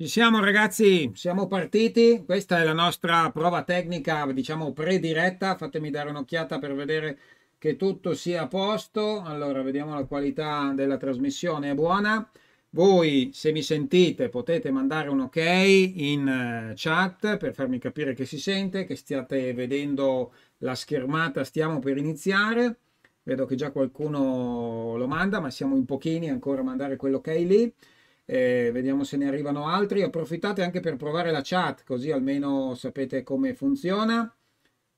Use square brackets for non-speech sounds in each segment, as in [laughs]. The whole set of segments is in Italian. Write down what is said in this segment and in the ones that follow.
Ci siamo ragazzi, siamo partiti. Questa è la nostra prova tecnica, diciamo prediretta, Fatemi dare un'occhiata per vedere che tutto sia a posto. Allora, vediamo la qualità della trasmissione è buona. Voi, se mi sentite, potete mandare un ok in eh, chat per farmi capire che si sente, che stiate vedendo la schermata. Stiamo per iniziare. Vedo che già qualcuno lo manda, ma siamo in pochini ancora a mandare quell'ok lì. Eh, vediamo se ne arrivano altri. Approfittate anche per provare la chat, così almeno sapete come funziona.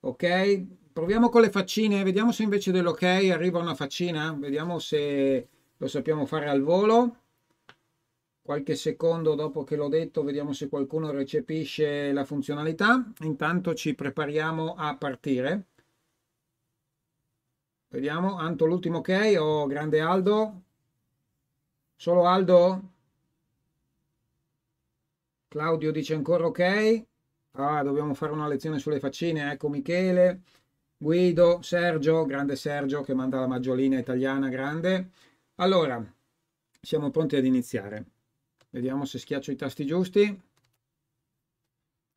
Ok, proviamo con le faccine. Vediamo se invece dell'ok arriva una faccina. Vediamo se lo sappiamo fare al volo. Qualche secondo dopo che l'ho detto, vediamo se qualcuno recepisce la funzionalità. Intanto ci prepariamo a partire. Vediamo, Anto l'ultimo ok, o oh, grande Aldo. Solo Aldo? Claudio dice ancora ok. Ah, dobbiamo fare una lezione sulle faccine, ecco Michele. Guido, Sergio, grande Sergio che manda la maggiolina italiana, grande. Allora, siamo pronti ad iniziare. Vediamo se schiaccio i tasti giusti.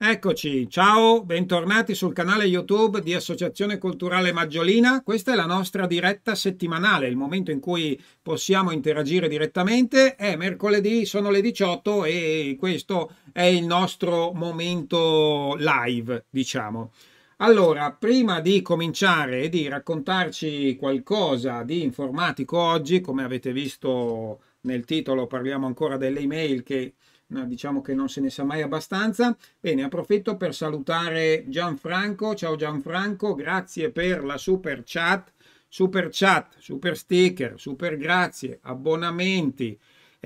Eccoci, ciao, bentornati sul canale YouTube di Associazione Culturale Maggiolina. Questa è la nostra diretta settimanale, il momento in cui possiamo interagire direttamente. È mercoledì, sono le 18 e questo è il nostro momento live, diciamo. Allora, prima di cominciare e di raccontarci qualcosa di informatico oggi, come avete visto nel titolo parliamo ancora delle email che diciamo che non se ne sa mai abbastanza. Bene, approfitto per salutare Gianfranco. Ciao Gianfranco, grazie per la super chat, super chat, super sticker, super grazie, abbonamenti,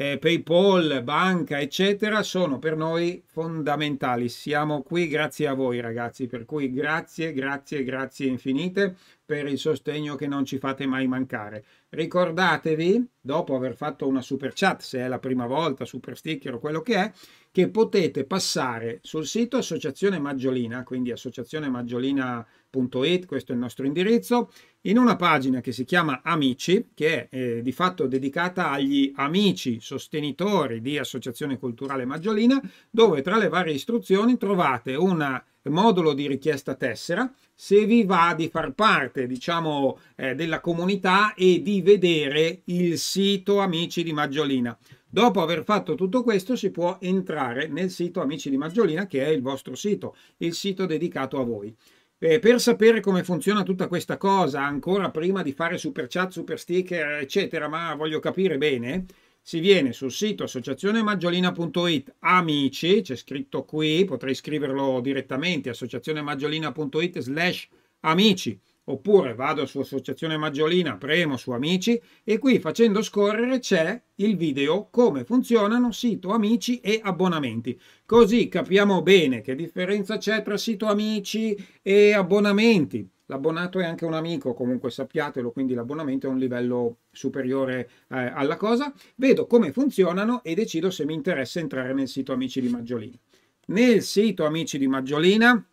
eh, PayPal, banca, eccetera, sono per noi fondamentali. Siamo qui grazie a voi ragazzi, per cui grazie, grazie, grazie infinite per il sostegno che non ci fate mai mancare. Ricordatevi, dopo aver fatto una super chat, se è la prima volta, super sticker o quello che è, che potete passare sul sito Associazione Maggiolina, quindi Associazione Maggiolina www.amici.it, questo è il nostro indirizzo, in una pagina che si chiama Amici, che è eh, di fatto dedicata agli amici sostenitori di Associazione Culturale Maggiolina, dove tra le varie istruzioni trovate un modulo di richiesta tessera, se vi va di far parte, diciamo, eh, della comunità e di vedere il sito Amici di Maggiolina. Dopo aver fatto tutto questo si può entrare nel sito Amici di Maggiolina che è il vostro sito, il sito dedicato a voi. Eh, per sapere come funziona tutta questa cosa, ancora prima di fare super chat, super sticker, eccetera, ma voglio capire bene, si viene sul sito associazionemaggiolina.it amici, c'è scritto qui, potrei scriverlo direttamente, associazionemaggiolina.it slash amici Oppure vado su Associazione Maggiolina, premo su Amici e qui facendo scorrere c'è il video come funzionano sito Amici e abbonamenti. Così capiamo bene che differenza c'è tra sito Amici e abbonamenti. L'abbonato è anche un amico, comunque sappiatelo, quindi l'abbonamento è un livello superiore eh, alla cosa. Vedo come funzionano e decido se mi interessa entrare nel sito Amici di Maggiolina. Nel sito Amici di Maggiolina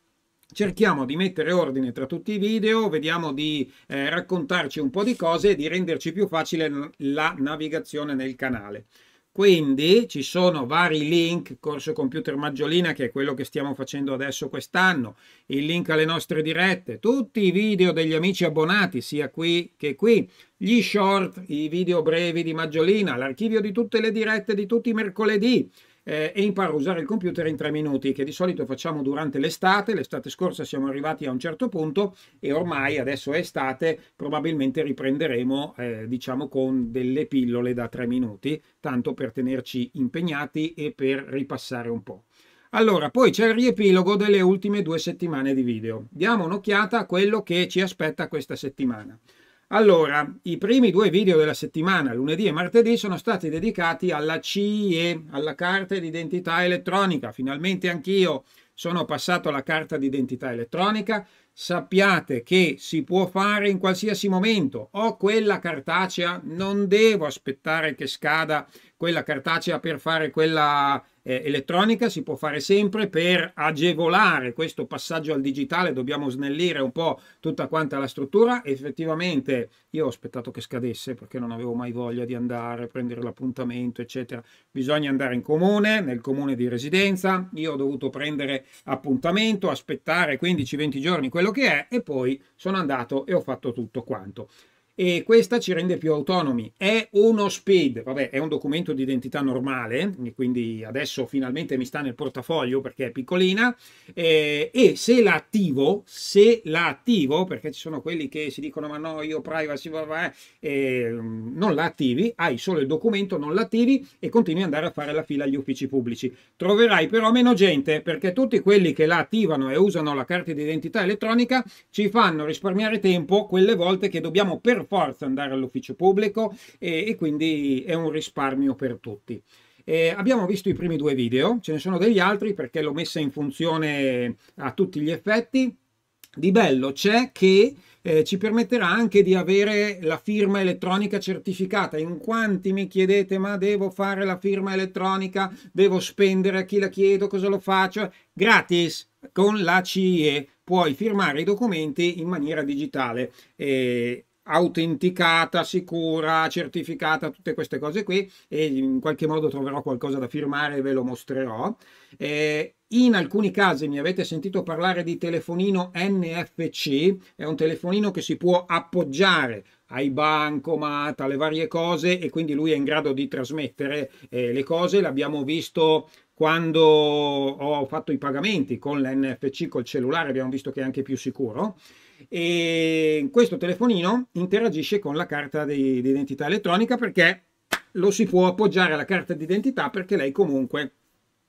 Cerchiamo di mettere ordine tra tutti i video, vediamo di eh, raccontarci un po' di cose e di renderci più facile la navigazione nel canale. Quindi ci sono vari link, corso computer maggiolina che è quello che stiamo facendo adesso quest'anno, il link alle nostre dirette, tutti i video degli amici abbonati sia qui che qui, gli short, i video brevi di maggiolina, l'archivio di tutte le dirette di tutti i mercoledì, eh, e imparo a usare il computer in tre minuti, che di solito facciamo durante l'estate. L'estate scorsa siamo arrivati a un certo punto e ormai adesso è estate, probabilmente riprenderemo eh, diciamo con delle pillole da tre minuti, tanto per tenerci impegnati e per ripassare un po'. Allora, poi c'è il riepilogo delle ultime due settimane di video. Diamo un'occhiata a quello che ci aspetta questa settimana. Allora, i primi due video della settimana, lunedì e martedì, sono stati dedicati alla CIE, alla carta d'identità elettronica. Finalmente anch'io sono passato alla carta d'identità elettronica. Sappiate che si può fare in qualsiasi momento. Ho quella cartacea, non devo aspettare che scada quella cartacea per fare quella eh, elettronica si può fare sempre per agevolare questo passaggio al digitale, dobbiamo snellire un po' tutta quanta la struttura. Effettivamente io ho aspettato che scadesse perché non avevo mai voglia di andare, a prendere l'appuntamento, eccetera. Bisogna andare in comune, nel comune di residenza. Io ho dovuto prendere appuntamento, aspettare 15-20 giorni, quello che è, e poi sono andato e ho fatto tutto quanto e questa ci rende più autonomi. È uno SPID, vabbè, è un documento di identità normale, quindi adesso finalmente mi sta nel portafoglio perché è piccolina, eh, e se la attivo, se la attivo, perché ci sono quelli che si dicono ma no, io privacy, vabbè, eh, non la attivi, hai solo il documento, non la attivi e continui ad andare a fare la fila agli uffici pubblici. Troverai però meno gente perché tutti quelli che la attivano e usano la carta di identità elettronica ci fanno risparmiare tempo quelle volte che dobbiamo per forza andare all'ufficio pubblico e, e quindi è un risparmio per tutti. Eh, abbiamo visto i primi due video, ce ne sono degli altri perché l'ho messa in funzione a tutti gli effetti. Di bello c'è che eh, ci permetterà anche di avere la firma elettronica certificata. In quanti mi chiedete ma devo fare la firma elettronica, devo spendere a chi la chiedo, cosa lo faccio? Gratis con la CIE puoi firmare i documenti in maniera digitale. Eh, autenticata, sicura, certificata, tutte queste cose qui e in qualche modo troverò qualcosa da firmare e ve lo mostrerò. Eh, in alcuni casi mi avete sentito parlare di telefonino NFC, è un telefonino che si può appoggiare ai bancomat, alle varie cose e quindi lui è in grado di trasmettere eh, le cose, l'abbiamo visto quando ho fatto i pagamenti con l'NFC col cellulare, abbiamo visto che è anche più sicuro. E questo telefonino interagisce con la carta di, di identità elettronica perché lo si può appoggiare alla carta d'identità perché lei comunque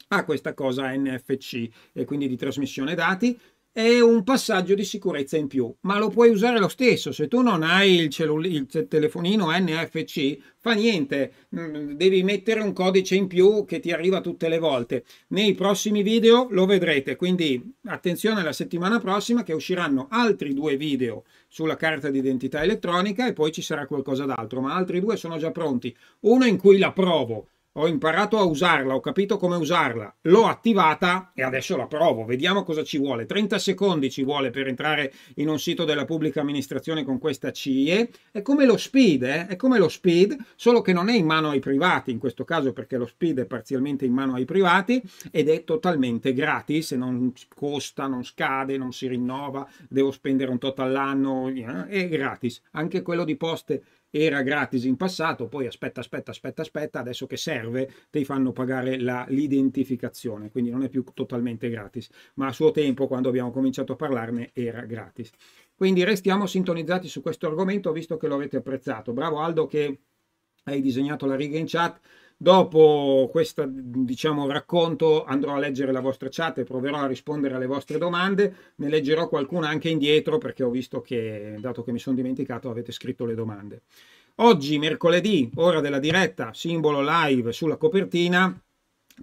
ha questa cosa NFC e quindi di trasmissione dati è un passaggio di sicurezza in più, ma lo puoi usare lo stesso. Se tu non hai il, cellul- il telefonino NFC, fa niente, mm, devi mettere un codice in più che ti arriva tutte le volte. Nei prossimi video lo vedrete, quindi attenzione alla settimana prossima che usciranno altri due video sulla carta d'identità elettronica e poi ci sarà qualcosa d'altro, ma altri due sono già pronti. Uno in cui la provo ho imparato a usarla, ho capito come usarla, l'ho attivata e adesso la provo, vediamo cosa ci vuole. 30 secondi ci vuole per entrare in un sito della pubblica amministrazione con questa CIE, è come lo speed, eh? è come lo speed, solo che non è in mano ai privati in questo caso perché lo speed è parzialmente in mano ai privati ed è totalmente gratis, non costa, non scade, non si rinnova, devo spendere un tot all'anno, eh? è gratis, anche quello di poste era gratis in passato, poi aspetta, aspetta, aspetta, aspetta, adesso che serve ti fanno pagare la, l'identificazione, quindi non è più totalmente gratis, ma a suo tempo quando abbiamo cominciato a parlarne era gratis. Quindi restiamo sintonizzati su questo argomento visto che lo avete apprezzato. Bravo Aldo che hai disegnato la riga in chat Dopo questo diciamo, racconto andrò a leggere la vostra chat e proverò a rispondere alle vostre domande. Ne leggerò qualcuna anche indietro perché ho visto che, dato che mi sono dimenticato, avete scritto le domande. Oggi, mercoledì, ora della diretta, simbolo live sulla copertina,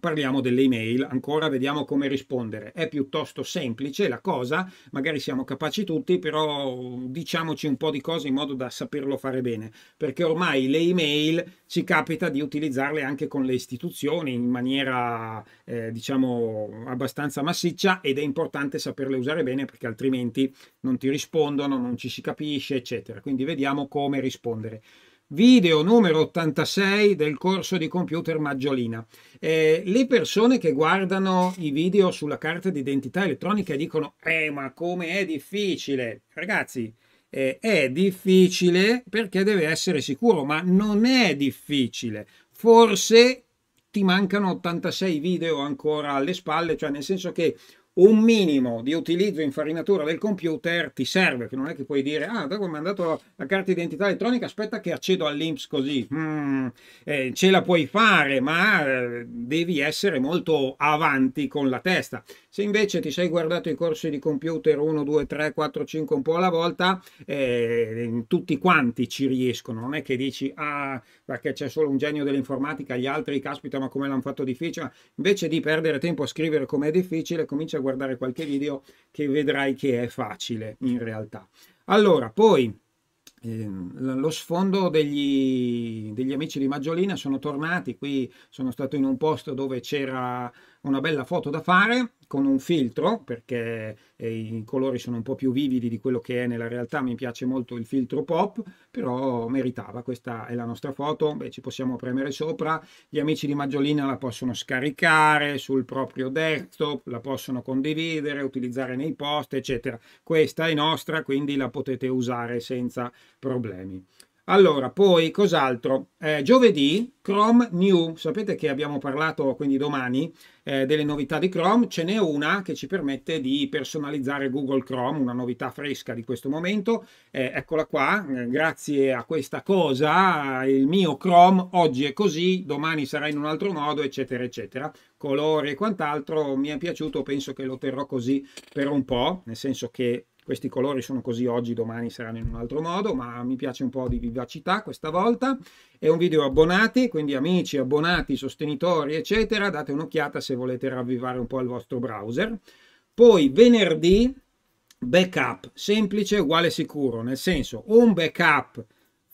parliamo delle email, ancora vediamo come rispondere. È piuttosto semplice la cosa, magari siamo capaci tutti, però diciamoci un po' di cose in modo da saperlo fare bene, perché ormai le email ci capita di utilizzarle anche con le istituzioni in maniera eh, diciamo abbastanza massiccia ed è importante saperle usare bene perché altrimenti non ti rispondono, non ci si capisce, eccetera. Quindi vediamo come rispondere video numero 86 del corso di computer Maggiolina. Eh, le persone che guardano i video sulla carta d'identità elettronica dicono, eh ma come è difficile, ragazzi, eh, è difficile perché deve essere sicuro, ma non è difficile. Forse ti mancano 86 video ancora alle spalle, cioè nel senso che un minimo di utilizzo e infarinatura del computer ti serve, che non è che puoi dire, ah, dopo mi ha mandato la carta d'identità elettronica, aspetta che accedo all'Inps così, mm, eh, ce la puoi fare, ma eh, devi essere molto avanti con la testa. Se invece ti sei guardato i corsi di computer 1, 2, 3, 4, 5 un po' alla volta, eh, tutti quanti ci riescono. Non è che dici, ah, perché c'è solo un genio dell'informatica, gli altri, caspita, ma come l'hanno fatto difficile. Invece di perdere tempo a scrivere com'è difficile, comincia a guardare qualche video che vedrai che è facile in realtà. Allora, poi ehm, lo sfondo degli, degli, amici di Maggiolina sono tornati qui sono stato in un posto dove c'era una bella foto da fare con un filtro perché eh, i colori sono un po' più vividi di quello che è nella realtà, mi piace molto il filtro pop, però meritava, questa è la nostra foto, Beh, ci possiamo premere sopra, gli amici di Maggiolina la possono scaricare sul proprio desktop, la possono condividere, utilizzare nei post, eccetera. Questa è nostra, quindi la potete usare senza problemi. Allora, poi cos'altro? Eh, giovedì Chrome New, sapete che abbiamo parlato quindi domani eh, delle novità di Chrome, ce n'è una che ci permette di personalizzare Google Chrome, una novità fresca di questo momento, eh, eccola qua, eh, grazie a questa cosa il mio Chrome oggi è così, domani sarà in un altro modo, eccetera, eccetera, colori e quant'altro, mi è piaciuto, penso che lo terrò così per un po', nel senso che questi colori sono così oggi, domani saranno in un altro modo, ma mi piace un po' di vivacità questa volta. È un video abbonati, quindi amici, abbonati, sostenitori, eccetera, date un'occhiata se volete ravvivare un po' il vostro browser. Poi venerdì backup semplice uguale sicuro, nel senso un backup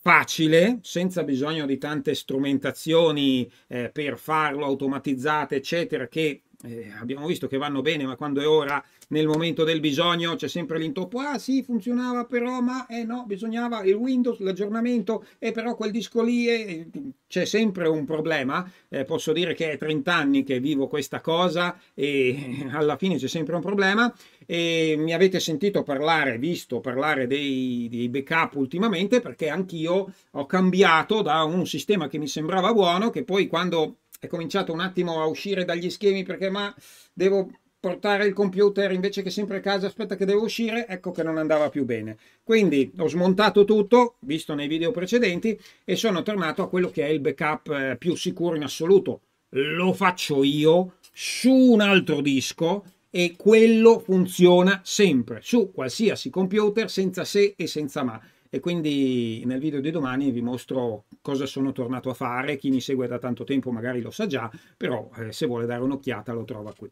facile, senza bisogno di tante strumentazioni eh, per farlo automatizzate, eccetera, che eh, abbiamo visto che vanno bene, ma quando è ora, nel momento del bisogno, c'è sempre l'intoppo. Ah sì, funzionava però, ma eh no, bisognava il Windows, l'aggiornamento, e eh, però quel disco lì eh, c'è sempre un problema. Eh, posso dire che è 30 anni che vivo questa cosa e [laughs] alla fine c'è sempre un problema. E mi avete sentito parlare, visto parlare dei, dei backup ultimamente, perché anch'io ho cambiato da un sistema che mi sembrava buono, che poi quando è cominciato un attimo a uscire dagli schemi perché ma devo portare il computer invece che sempre a casa, aspetta che devo uscire, ecco che non andava più bene. Quindi ho smontato tutto, visto nei video precedenti, e sono tornato a quello che è il backup eh, più sicuro in assoluto. Lo faccio io su un altro disco e quello funziona sempre, su qualsiasi computer, senza se e senza ma e quindi nel video di domani vi mostro cosa sono tornato a fare, chi mi segue da tanto tempo magari lo sa già, però eh, se vuole dare un'occhiata lo trova qui.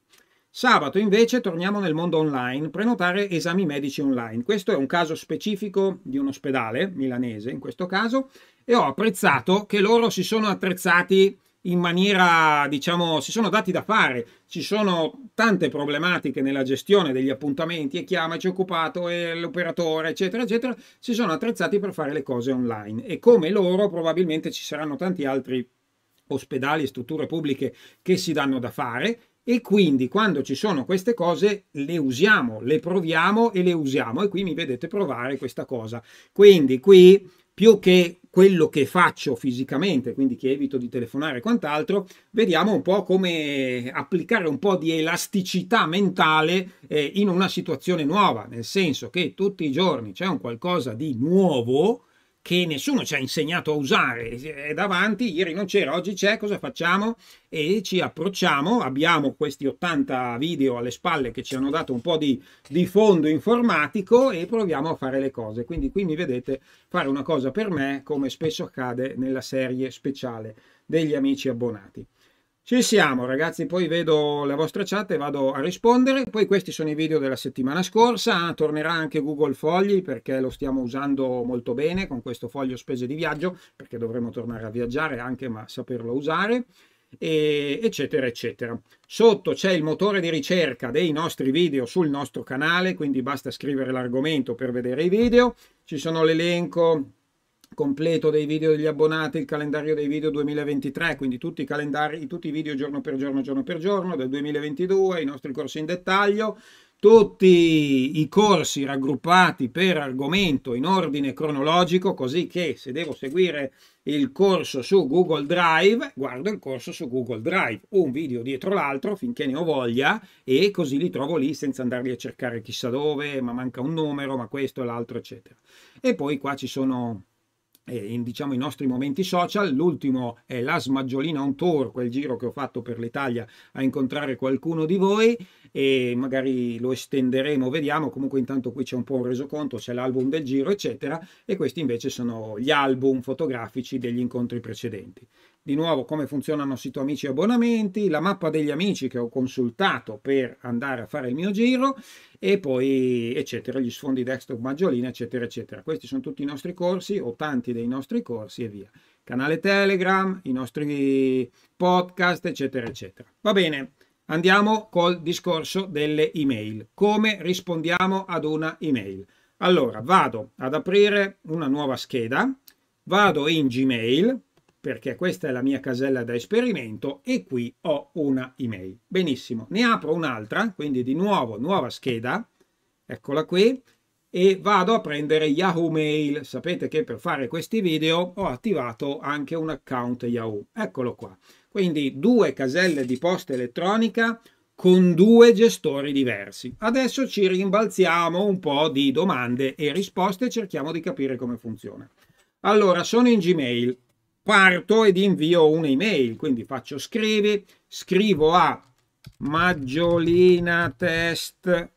Sabato invece torniamo nel mondo online, prenotare esami medici online. Questo è un caso specifico di un ospedale milanese in questo caso e ho apprezzato che loro si sono attrezzati in maniera, diciamo, si sono dati da fare, ci sono tante problematiche nella gestione degli appuntamenti e chiama, ci è occupato e l'operatore, eccetera, eccetera, si sono attrezzati per fare le cose online e come loro probabilmente ci saranno tanti altri ospedali e strutture pubbliche che si danno da fare e quindi quando ci sono queste cose le usiamo, le proviamo e le usiamo e qui mi vedete provare questa cosa. Quindi qui più che quello che faccio fisicamente, quindi che evito di telefonare e quant'altro, vediamo un po' come applicare un po' di elasticità mentale eh, in una situazione nuova, nel senso che tutti i giorni c'è un qualcosa di nuovo che nessuno ci ha insegnato a usare, è davanti, ieri non c'era, oggi c'è, cosa facciamo? E ci approcciamo, abbiamo questi 80 video alle spalle che ci hanno dato un po' di, di fondo informatico e proviamo a fare le cose. Quindi qui mi vedete fare una cosa per me, come spesso accade nella serie speciale degli amici abbonati. Ci siamo ragazzi, poi vedo la vostra chat e vado a rispondere. Poi questi sono i video della settimana scorsa, tornerà anche Google Fogli perché lo stiamo usando molto bene con questo foglio spese di viaggio, perché dovremo tornare a viaggiare anche, ma saperlo usare, e eccetera, eccetera. Sotto c'è il motore di ricerca dei nostri video sul nostro canale, quindi basta scrivere l'argomento per vedere i video. Ci sono l'elenco completo dei video degli abbonati, il calendario dei video 2023, quindi tutti i calendari, tutti i video giorno per giorno, giorno per giorno del 2022, i nostri corsi in dettaglio, tutti i corsi raggruppati per argomento in ordine cronologico, così che se devo seguire il corso su Google Drive, guardo il corso su Google Drive, un video dietro l'altro finché ne ho voglia e così li trovo lì senza andarli a cercare chissà dove, ma manca un numero, ma questo e l'altro, eccetera. E poi qua ci sono in, diciamo, i nostri momenti social. L'ultimo è la Smaggiolina on tour, quel giro che ho fatto per l'Italia a incontrare qualcuno di voi e magari lo estenderemo, vediamo. Comunque intanto qui c'è un po' un resoconto, c'è l'album del giro, eccetera. E questi invece sono gli album fotografici degli incontri precedenti di nuovo come funzionano sito amici e abbonamenti, la mappa degli amici che ho consultato per andare a fare il mio giro e poi eccetera, gli sfondi desktop maggiolina eccetera eccetera. Questi sono tutti i nostri corsi o tanti dei nostri corsi e via. Canale Telegram, i nostri podcast eccetera eccetera. Va bene, andiamo col discorso delle email. Come rispondiamo ad una email? Allora, vado ad aprire una nuova scheda, vado in Gmail, perché questa è la mia casella da esperimento e qui ho una email. Benissimo, ne apro un'altra, quindi di nuovo nuova scheda, eccola qui, e vado a prendere Yahoo Mail. Sapete che per fare questi video ho attivato anche un account Yahoo. Eccolo qua. Quindi due caselle di posta elettronica con due gestori diversi. Adesso ci rimbalziamo un po' di domande e risposte e cerchiamo di capire come funziona. Allora, sono in Gmail, parto ed invio un'email, quindi faccio scrivi, scrivo a maggiolina test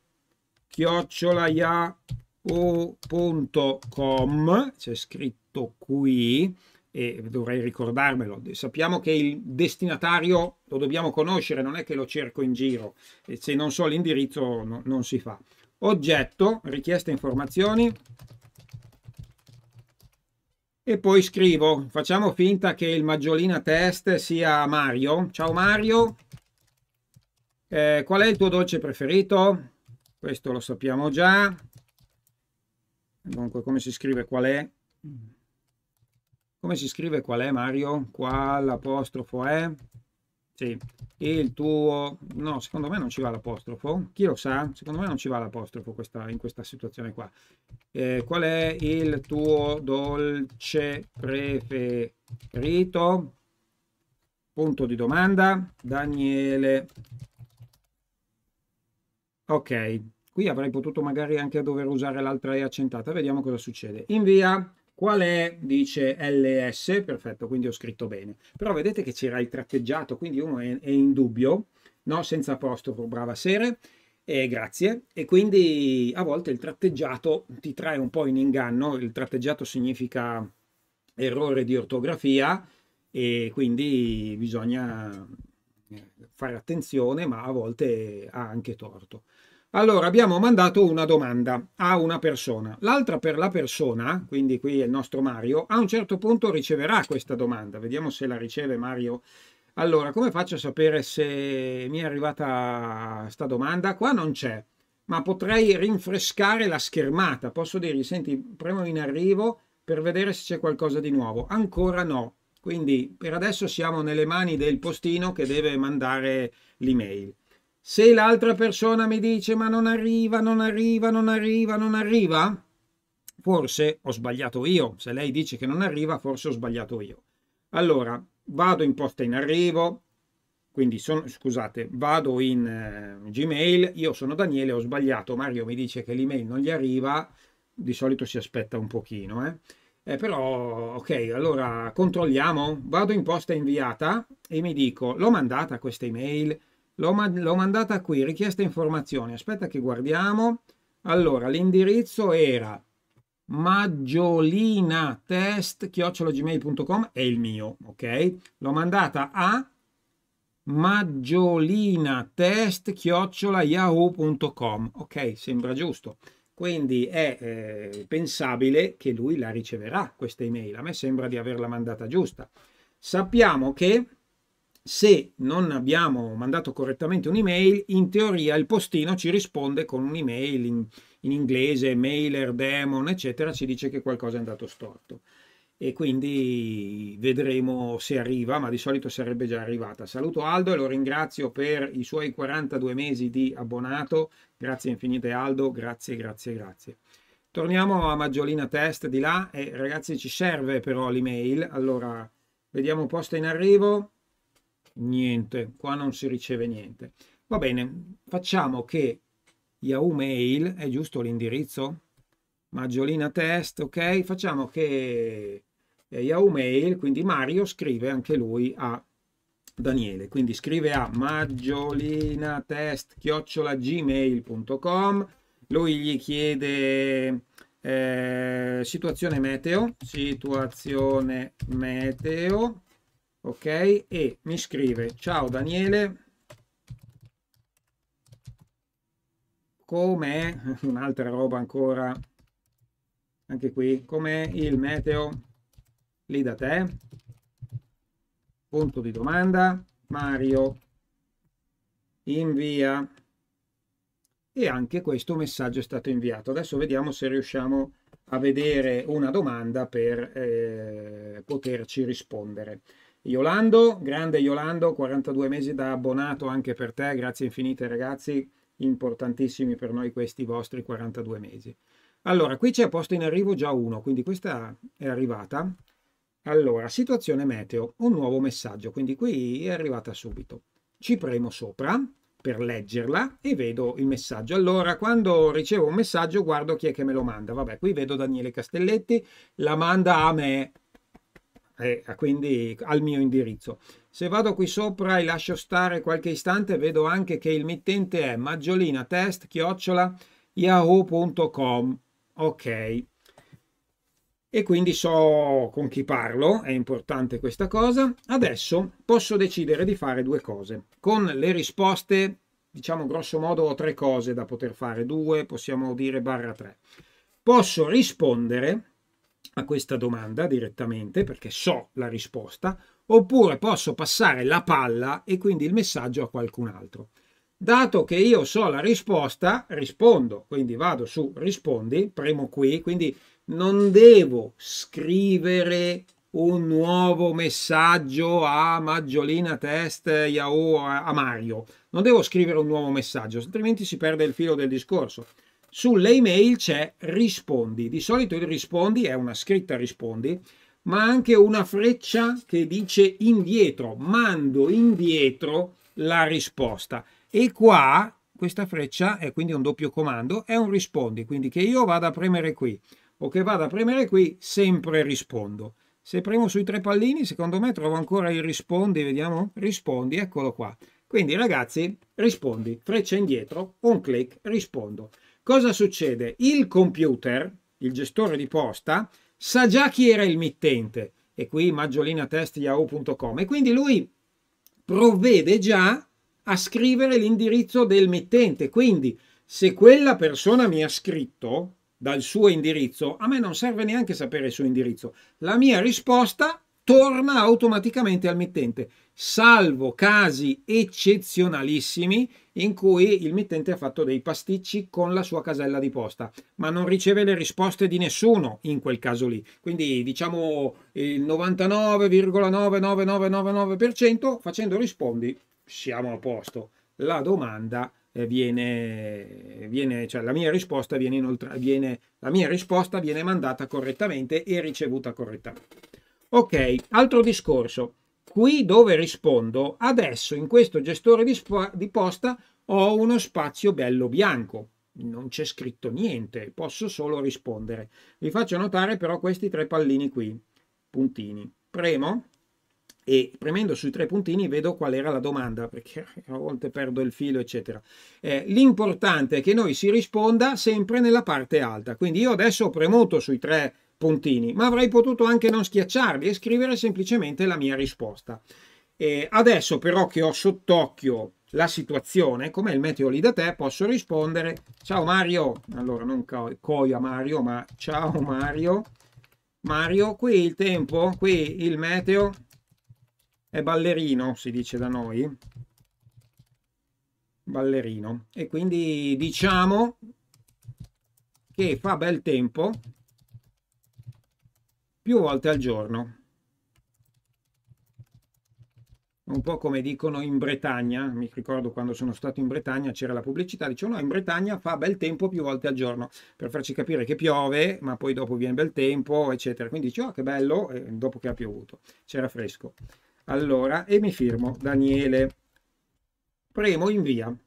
chiocciolaiao.com c'è scritto qui e dovrei ricordarmelo sappiamo che il destinatario lo dobbiamo conoscere non è che lo cerco in giro e se non so l'indirizzo no, non si fa oggetto richiesta informazioni e poi scrivo, facciamo finta che il maggiolina test sia Mario. Ciao Mario, eh, qual è il tuo dolce preferito? Questo lo sappiamo già. Dunque, come si scrive qual è? Come si scrive qual è Mario? Qual apostrofo è? Sì. E il tuo... No, secondo me non ci va l'apostrofo. Chi lo sa? Secondo me non ci va l'apostrofo questa, in questa situazione qua. Eh, qual è il tuo dolce preferito? Punto di domanda. Daniele. Ok. Qui avrei potuto magari anche dover usare l'altra E accentata. Vediamo cosa succede. Invia. Qual è? Dice LS, perfetto, quindi ho scritto bene. Però vedete che c'era il tratteggiato, quindi uno è, è in dubbio, no? Senza apostrofo, brava Sere, eh, grazie. E quindi a volte il tratteggiato ti trae un po' in inganno, il tratteggiato significa errore di ortografia e quindi bisogna eh, fare attenzione, ma a volte ha anche torto. Allora, abbiamo mandato una domanda a una persona. L'altra per la persona, quindi qui è il nostro Mario, a un certo punto riceverà questa domanda. Vediamo se la riceve Mario. Allora, come faccio a sapere se mi è arrivata questa domanda? Qua non c'è, ma potrei rinfrescare la schermata. Posso dirgli, senti, premo in arrivo per vedere se c'è qualcosa di nuovo. Ancora no. Quindi per adesso siamo nelle mani del postino che deve mandare l'email. Se l'altra persona mi dice ma non arriva, non arriva, non arriva, non arriva, forse ho sbagliato io. Se lei dice che non arriva, forse ho sbagliato io. Allora, vado in posta in arrivo, quindi sono, scusate, vado in eh, Gmail, io sono Daniele, ho sbagliato, Mario mi dice che l'email non gli arriva, di solito si aspetta un pochino, eh. Eh, però, ok, allora controlliamo, vado in posta inviata e mi dico, l'ho mandata questa email? L'ho, mandata qui, richiesta informazioni. Aspetta che guardiamo. Allora, l'indirizzo era chiocciolagmail.com è il mio, ok? L'ho mandata a maggiolinatest.yahoo.com, ok? Sembra giusto. Quindi è eh, pensabile che lui la riceverà questa email. A me sembra di averla mandata giusta. Sappiamo che se non abbiamo mandato correttamente un'email, in teoria il postino ci risponde con un'email in, in inglese, mailer, demon, eccetera, ci dice che qualcosa è andato storto. E quindi vedremo se arriva, ma di solito sarebbe già arrivata. Saluto Aldo e lo ringrazio per i suoi 42 mesi di abbonato. Grazie infinite Aldo, grazie, grazie, grazie. Torniamo a Maggiolina Test di là e ragazzi ci serve però l'email, allora vediamo posta in arrivo niente, qua non si riceve niente. Va bene, facciamo che Yahoo Mail, è giusto l'indirizzo? Maggiolina test, ok? Facciamo che eh, Yahoo Mail, quindi Mario scrive anche lui a Daniele, quindi scrive a maggiolina test gmail.com, lui gli chiede eh, situazione meteo, situazione meteo, ok e mi scrive ciao Daniele come [laughs] un'altra roba ancora anche qui com'è il meteo lì da te punto di domanda Mario invia e anche questo messaggio è stato inviato adesso vediamo se riusciamo a vedere una domanda per eh, poterci rispondere Iolando, grande Iolando, 42 mesi da abbonato anche per te, grazie infinite ragazzi, importantissimi per noi questi vostri 42 mesi. Allora, qui c'è posto in arrivo già uno, quindi questa è arrivata. Allora, situazione meteo, un nuovo messaggio, quindi qui è arrivata subito. Ci premo sopra per leggerla e vedo il messaggio. Allora, quando ricevo un messaggio guardo chi è che me lo manda. Vabbè, qui vedo Daniele Castelletti, la manda a me eh, quindi al mio indirizzo. Se vado qui sopra e lascio stare qualche istante vedo anche che il mittente è maggiolina test chiocciola yahoo.com. Ok. E quindi so con chi parlo, è importante questa cosa. Adesso posso decidere di fare due cose. Con le risposte, diciamo grosso modo, ho tre cose da poter fare, due, possiamo dire barra tre. Posso rispondere a questa domanda direttamente perché so la risposta, oppure posso passare la palla e quindi il messaggio a qualcun altro. Dato che io so la risposta, rispondo, quindi vado su rispondi, premo qui, quindi non devo scrivere un nuovo messaggio a Maggiolina Test Yahoo a Mario. Non devo scrivere un nuovo messaggio, altrimenti si perde il filo del discorso. Sulle email c'è rispondi. Di solito il rispondi è una scritta rispondi, ma anche una freccia che dice indietro, mando indietro la risposta. E qua questa freccia è quindi un doppio comando, è un rispondi, quindi che io vada a premere qui o che vada a premere qui, sempre rispondo. Se premo sui tre pallini, secondo me trovo ancora il rispondi, vediamo, rispondi, eccolo qua. Quindi ragazzi, rispondi, freccia indietro, un clic, rispondo. Cosa succede? Il computer, il gestore di posta, sa già chi era il mittente, e qui maggiolinatest.yahoo.com, e quindi lui provvede già a scrivere l'indirizzo del mittente. Quindi, se quella persona mi ha scritto dal suo indirizzo, a me non serve neanche sapere il suo indirizzo. La mia risposta torna automaticamente al mittente salvo casi eccezionalissimi in cui il mittente ha fatto dei pasticci con la sua casella di posta, ma non riceve le risposte di nessuno in quel caso lì. Quindi diciamo il 99,99999% facendo rispondi siamo a posto. La domanda eh, viene, viene cioè la mia risposta viene, inoltre, viene, la mia risposta viene mandata correttamente e ricevuta correttamente. Ok, altro discorso qui dove rispondo adesso in questo gestore di, di posta ho uno spazio bello bianco non c'è scritto niente posso solo rispondere vi faccio notare però questi tre pallini qui puntini premo e premendo sui tre puntini vedo qual era la domanda perché a volte perdo il filo eccetera eh, l'importante è che noi si risponda sempre nella parte alta quindi io adesso ho premuto sui tre puntini, ma avrei potuto anche non schiacciarli e scrivere semplicemente la mia risposta. E adesso però che ho sott'occhio la situazione, come il meteo lì da te, posso rispondere ciao Mario, allora non coia Mario, ma ciao Mario, Mario, qui il tempo, qui il meteo è ballerino, si dice da noi, ballerino, e quindi diciamo che fa bel tempo, più volte al giorno. Un po' come dicono in Bretagna, mi ricordo quando sono stato in Bretagna c'era la pubblicità, dicevano no, in Bretagna fa bel tempo più volte al giorno, per farci capire che piove, ma poi dopo viene bel tempo, eccetera. Quindi dice, oh che bello, e dopo che ha piovuto, c'era fresco. Allora, e mi firmo, Daniele. Premo invia.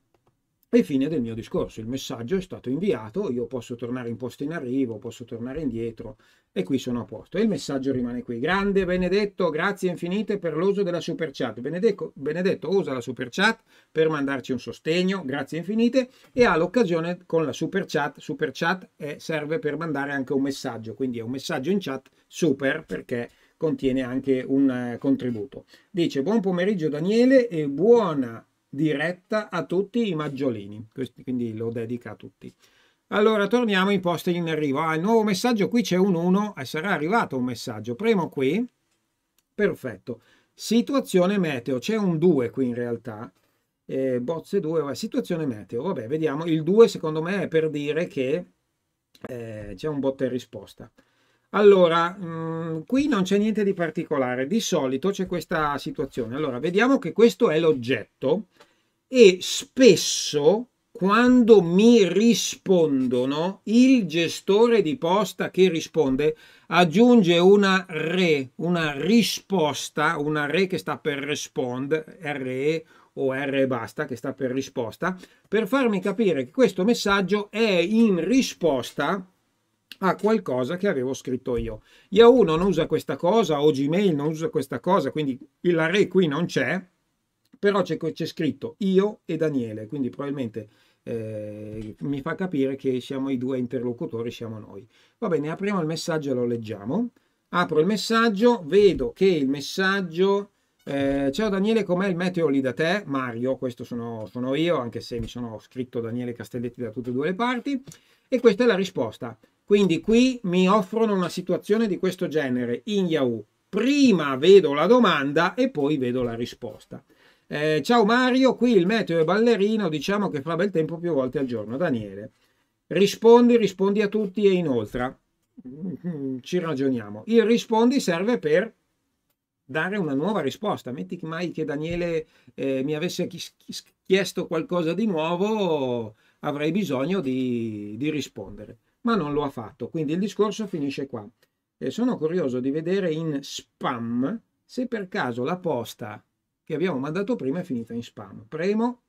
E fine del mio discorso, il messaggio è stato inviato, io posso tornare in posto in arrivo, posso tornare indietro e qui sono a posto. E il messaggio rimane qui. Grande Benedetto, grazie infinite per l'uso della super chat. Benedetto, Benedetto usa la super chat per mandarci un sostegno, grazie infinite, e ha l'occasione con la super chat. Super chat è, eh, serve per mandare anche un messaggio, quindi è un messaggio in chat super perché contiene anche un eh, contributo. Dice buon pomeriggio Daniele e buona diretta a tutti i maggiolini, quindi lo dedica a tutti. Allora, torniamo in posta in arrivo. Ah, il nuovo messaggio, qui c'è un 1 e eh, sarà arrivato un messaggio. Premo qui, perfetto. Situazione meteo, c'è un 2 qui in realtà. Eh, bozze 2, situazione meteo. Vabbè, vediamo. Il 2 secondo me è per dire che eh, c'è un botta e risposta. Allora, mh, mm, qui non c'è niente di particolare, di solito c'è questa situazione. Allora, vediamo che questo è l'oggetto e spesso quando mi rispondono, il gestore di posta che risponde aggiunge una re, una risposta, una re che sta per respond, re o R e basta, che sta per risposta, per farmi capire che questo messaggio è in risposta a qualcosa che avevo scritto io. Yahoo non usa questa cosa o Gmail non usa questa cosa, quindi re qui non c'è, però c'è, c'è scritto io e Daniele, quindi probabilmente eh, mi fa capire che siamo i due interlocutori, siamo noi. Va bene, apriamo il messaggio e lo leggiamo. Apro il messaggio, vedo che il messaggio... Eh, ciao Daniele, com'è il meteo lì da te? Mario, questo sono, sono io, anche se mi sono scritto Daniele Castelletti da tutte e due le parti. E questa è la risposta. Quindi qui mi offrono una situazione di questo genere in Yahoo. Prima vedo la domanda e poi vedo la risposta. Eh, ciao Mario, qui il meteo è ballerino, diciamo che fa bel tempo più volte al giorno. Daniele, rispondi, rispondi a tutti e inoltre mm-hmm, ci ragioniamo. Il rispondi serve per dare una nuova risposta. Metti mai che Daniele eh, mi avesse chiesto qualcosa di nuovo, avrei bisogno di, di rispondere ma non lo ha fatto. Quindi il discorso finisce qua. E eh, sono curioso di vedere in spam se per caso la posta che abbiamo mandato prima è finita in spam. Premo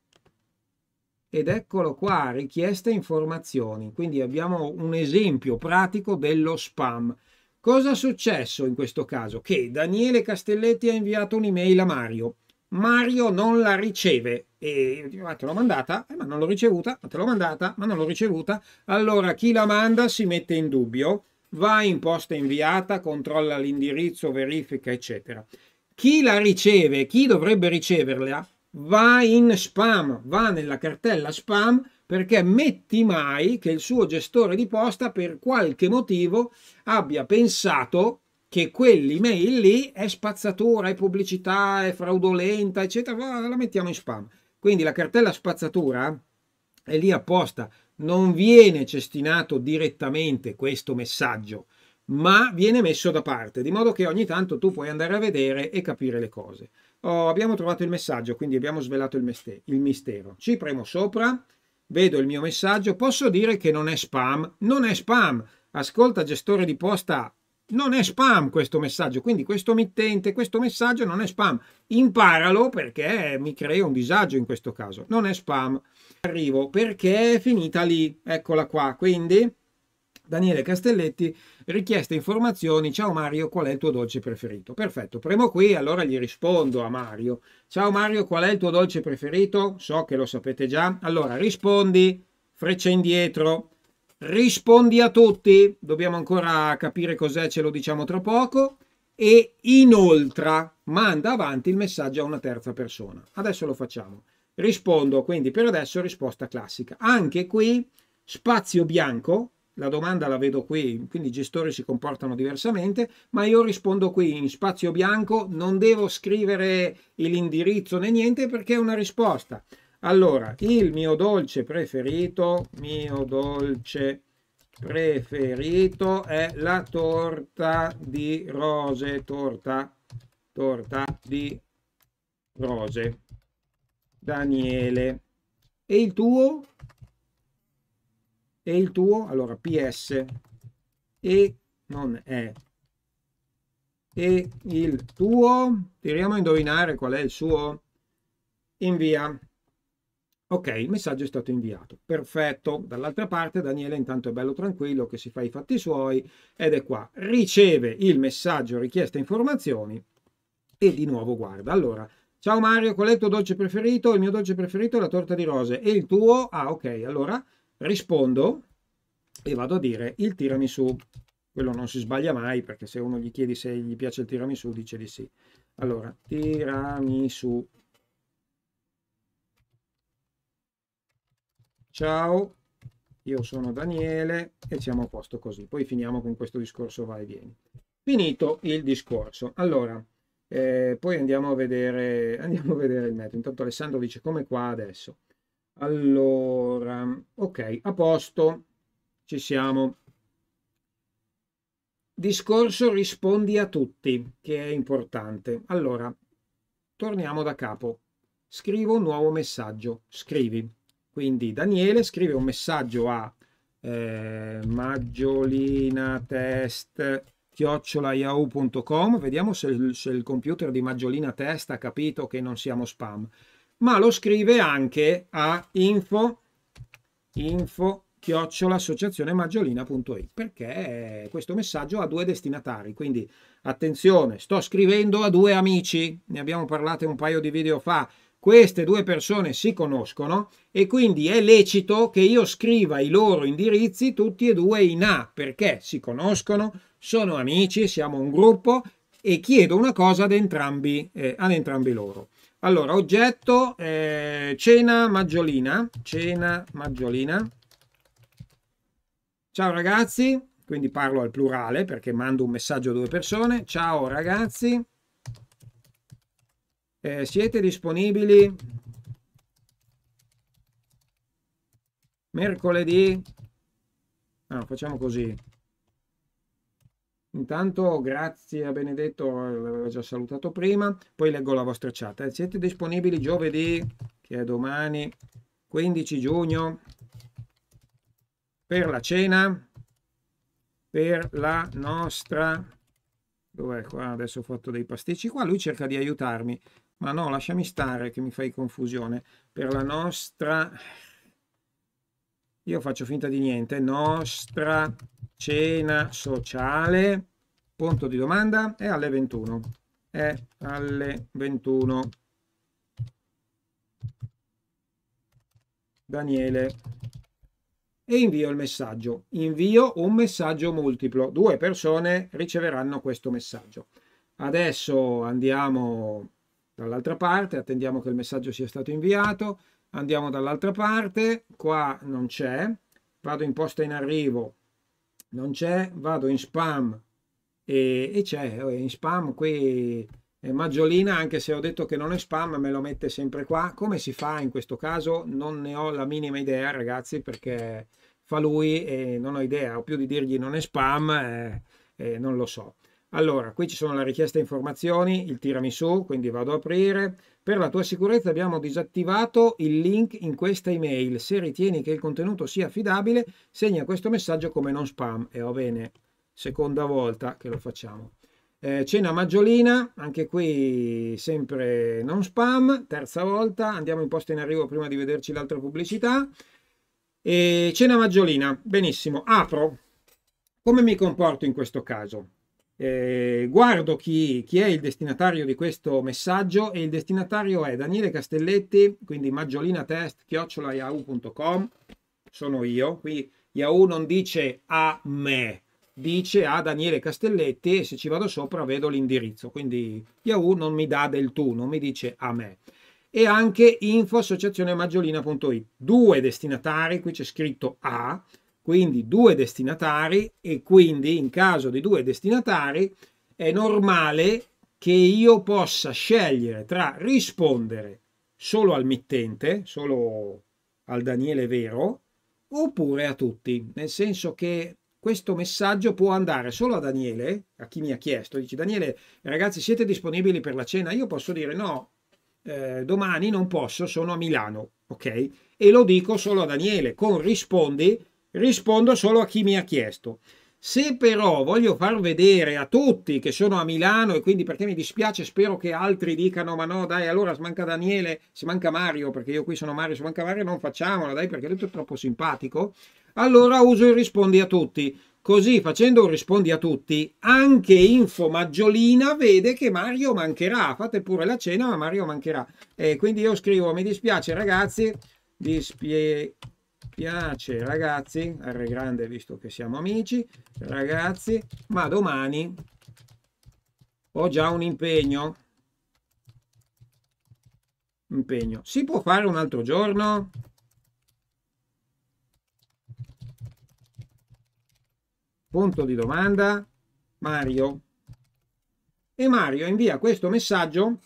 ed eccolo qua, richieste informazioni. Quindi abbiamo un esempio pratico dello spam. Cosa è successo in questo caso? Che Daniele Castelletti ha inviato un'email a Mario Mario non la riceve. E ah, te l'ho mandata, eh, ma non l'ho ricevuta, ma te l'ho mandata, ma non l'ho ricevuta. Allora chi la manda si mette in dubbio, va in posta inviata, controlla l'indirizzo, verifica, eccetera. Chi la riceve, chi dovrebbe riceverla, va in spam, va nella cartella spam perché metti mai che il suo gestore di posta per qualche motivo abbia pensato che quell'email lì è spazzatura, è pubblicità, è fraudolenta, eccetera, la mettiamo in spam. Quindi la cartella spazzatura è lì apposta, non viene cestinato direttamente questo messaggio, ma viene messo da parte, di modo che ogni tanto tu puoi andare a vedere e capire le cose. Oh, abbiamo trovato il messaggio, quindi abbiamo svelato il, il mistero. Ci premo sopra, vedo il mio messaggio, posso dire che non è spam, non è spam. Ascolta, gestore di posta non è spam questo messaggio, quindi questo mittente, questo messaggio non è spam. Imparalo perché mi crea un disagio in questo caso. Non è spam. Arrivo perché è finita lì. Eccola qua. Quindi Daniele Castelletti, richiesta informazioni. Ciao Mario, qual è il tuo dolce preferito? Perfetto, premo qui, e allora gli rispondo a Mario. Ciao Mario, qual è il tuo dolce preferito? So che lo sapete già. Allora rispondi, freccia indietro rispondi a tutti, dobbiamo ancora capire cos'è, ce lo diciamo tra poco, e inoltre manda avanti il messaggio a una terza persona. Adesso lo facciamo. Rispondo, quindi per adesso risposta classica. Anche qui spazio bianco, la domanda la vedo qui, quindi i gestori si comportano diversamente, ma io rispondo qui in spazio bianco, non devo scrivere l'indirizzo né niente perché è una risposta. Allora, il mio dolce preferito, mio dolce preferito è la torta di rose, torta, torta di rose. Daniele. E il tuo? E il tuo? Allora, PS. E non è. E il tuo? Tiriamo a indovinare qual è il suo. Invia. Ok, il messaggio è stato inviato. Perfetto. Dall'altra parte Daniele intanto è bello tranquillo che si fa i fatti suoi ed è qua. Riceve il messaggio richiesta informazioni e di nuovo guarda. Allora, ciao Mario, qual è il tuo dolce preferito? Il mio dolce preferito è la torta di rose. E il tuo? Ah, ok. Allora rispondo e vado a dire il tiramisù. Quello non si sbaglia mai perché se uno gli chiedi se gli piace il tiramisù dice di sì. Allora, tiramisù ciao, io sono Daniele e siamo a posto così. Poi finiamo con questo discorso vai e vieni. Finito il discorso. Allora, eh, poi andiamo a, vedere, [laughs] andiamo a vedere il metodo. Intanto Alessandro dice come qua adesso. Allora, ok, a posto, ci siamo. Discorso rispondi a tutti, che è importante. Allora, torniamo da capo. Scrivo un nuovo messaggio. Scrivi. Quindi Daniele scrive un messaggio a eh, maggiolina test vediamo se il, se il computer di maggiolina test ha capito che non siamo spam ma lo scrive anche a info info maggiolina.it perché questo messaggio ha due destinatari quindi attenzione sto scrivendo a due amici ne abbiamo parlato un paio di video fa queste due persone si conoscono e quindi è lecito che io scriva i loro indirizzi tutti e due in A perché si conoscono, sono amici, siamo un gruppo e chiedo una cosa ad entrambi, eh, ad entrambi loro. Allora, oggetto, eh, cena maggiolina, cena maggiolina. Ciao ragazzi, quindi parlo al plurale perché mando un messaggio a due persone. Ciao ragazzi. Eh, siete disponibili mercoledì? Ah, facciamo così. Intanto grazie a Benedetto, l'avevo già salutato prima, poi leggo la vostra chat. Eh, siete disponibili giovedì, che è domani, 15 giugno, per la cena, per la nostra... Dov'è qua? Adesso ho fatto dei pasticci qua, lui cerca di aiutarmi. Ma no, lasciami stare che mi fai confusione. Per la nostra... Io faccio finta di niente. Nostra cena sociale. Punto di domanda. È alle 21. È alle 21. Daniele. E invio il messaggio. Invio un messaggio multiplo. Due persone riceveranno questo messaggio. Adesso andiamo dall'altra parte, attendiamo che il messaggio sia stato inviato, andiamo dall'altra parte, qua non c'è, vado in posta in arrivo, non c'è, vado in spam e, e c'è, oh, in spam qui è maggiolina, anche se ho detto che non è spam, me lo mette sempre qua. Come si fa in questo caso? Non ne ho la minima idea, ragazzi, perché fa lui e non ho idea, o più di dirgli non è spam, eh, eh, non lo so. Allora, qui ci sono le richieste informazioni, il tiramisù, quindi vado ad aprire. Per la tua sicurezza abbiamo disattivato il link in questa email. Se ritieni che il contenuto sia affidabile, segna questo messaggio come non spam. E va bene, seconda volta che lo facciamo. Eh, cena maggiolina, anche qui sempre non spam, terza volta, andiamo in posta in arrivo prima di vederci l'altra pubblicità. E cena maggiolina, benissimo, apro. Come mi comporto in questo caso? eh, guardo chi, chi, è il destinatario di questo messaggio e il destinatario è Daniele Castelletti, quindi maggiolinatest, maggiolinatest.yahoo.com, sono io, qui Yahoo non dice a me, dice a Daniele Castelletti e se ci vado sopra vedo l'indirizzo, quindi Yahoo non mi dà del tu, non mi dice a me. E anche info associazionemagiolina.it, due destinatari, qui c'è scritto a, quindi due destinatari e quindi in caso di due destinatari è normale che io possa scegliere tra rispondere solo al mittente, solo al Daniele vero, oppure a tutti, nel senso che questo messaggio può andare solo a Daniele, a chi mi ha chiesto, dici Daniele ragazzi siete disponibili per la cena? Io posso dire no, eh, domani non posso, sono a Milano, ok? E lo dico solo a Daniele con rispondi rispondo solo a chi mi ha chiesto. Se però voglio far vedere a tutti che sono a Milano e quindi perché mi dispiace, spero che altri dicano ma no dai allora manca Daniele, si manca Mario perché io qui sono Mario, si manca Mario non facciamola dai perché lui è troppo simpatico, allora uso il rispondi a tutti. Così facendo un rispondi a tutti, anche Info Maggiolina vede che Mario mancherà. Fate pure la cena, ma Mario mancherà. E quindi io scrivo: Mi dispiace, ragazzi. Dispie piace ragazzi, R grande visto che siamo amici, ragazzi, ma domani ho già un impegno. Impegno. Si può fare un altro giorno? Punto di domanda. Mario. E Mario invia questo messaggio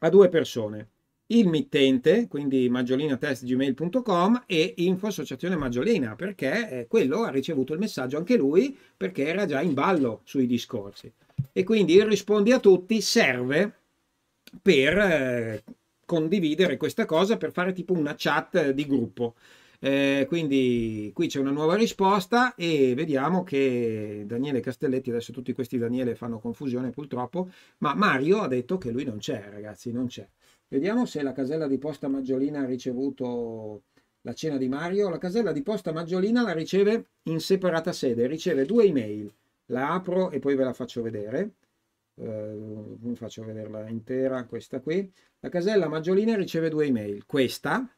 a due persone il mittente, quindi maggiolina.testgmail.com e info associazione maggiolina, perché eh, quello ha ricevuto il messaggio anche lui, perché era già in ballo sui discorsi. E quindi il rispondi a tutti serve per eh, condividere questa cosa, per fare tipo una chat di gruppo. Eh, quindi qui c'è una nuova risposta e vediamo che Daniele Castelletti, adesso tutti questi Daniele fanno confusione purtroppo, ma Mario ha detto che lui non c'è, ragazzi, non c'è. Vediamo se la casella di posta Maggiolina ha ricevuto la cena di Mario. La casella di posta Maggiolina la riceve in separata sede, riceve due email. La apro e poi ve la faccio vedere. Uh, faccio vederla intera, questa qui. La casella Maggiolina riceve due email, questa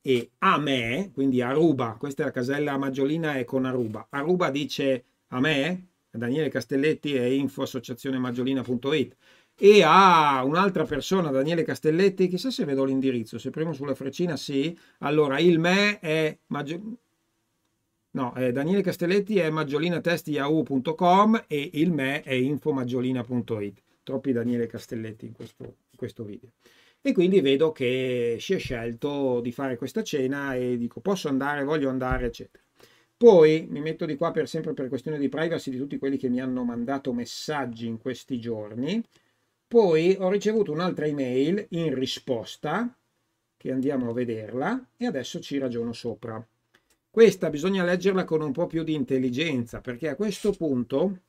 e a me, quindi Aruba. Questa è la casella Maggiolina e con Aruba. Aruba dice a me, Daniele Castelletti e info associazionemaggiolina.it e a un'altra persona, Daniele Castelletti, chissà se vedo l'indirizzo, se premo sulla freccina sì, allora il me è, Maggi... no, è Daniele Castelletti è maggiolina.testiau.com e il me è infomaggiolina.it, troppi Daniele Castelletti in questo, in questo video. E quindi vedo che si è scelto di fare questa cena e dico posso andare, voglio andare, eccetera. Poi mi metto di qua per sempre per questione di privacy di tutti quelli che mi hanno mandato messaggi in questi giorni, poi ho ricevuto un'altra email in risposta, che andiamo a vederla, e adesso ci ragiono sopra. Questa bisogna leggerla con un po' più di intelligenza, perché a questo punto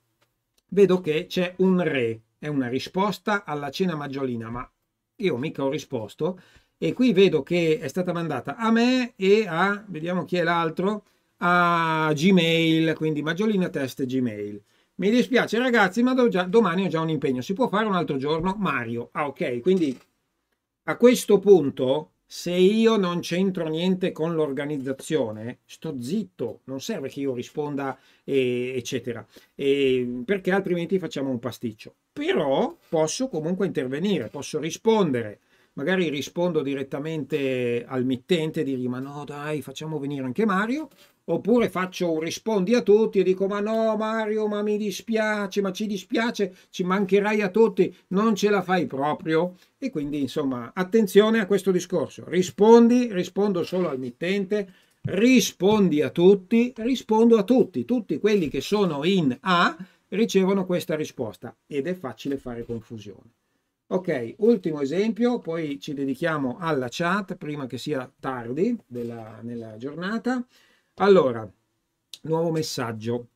vedo che c'è un re, è una risposta alla cena maggiolina, ma io mica ho risposto. E qui vedo che è stata mandata a me e a, vediamo chi è l'altro, a Gmail, quindi maggiolina test Gmail. Mi dispiace ragazzi, ma già, domani ho già un impegno. Si può fare un altro giorno? Mario. Ah, ok. Quindi a questo punto, se io non c'entro niente con l'organizzazione, sto zitto. Non serve che io risponda, eh, eccetera. Eh, perché altrimenti facciamo un pasticcio. Però posso comunque intervenire, posso rispondere magari rispondo direttamente al mittente e dico ma no dai facciamo venire anche Mario oppure faccio un rispondi a tutti e dico ma no Mario ma mi dispiace ma ci dispiace ci mancherai a tutti non ce la fai proprio e quindi insomma attenzione a questo discorso rispondi rispondo solo al mittente rispondi a tutti rispondo a tutti tutti quelli che sono in A ricevono questa risposta ed è facile fare confusione Ok, ultimo esempio, poi ci dedichiamo alla chat prima che sia tardi della, nella giornata. Allora, nuovo messaggio.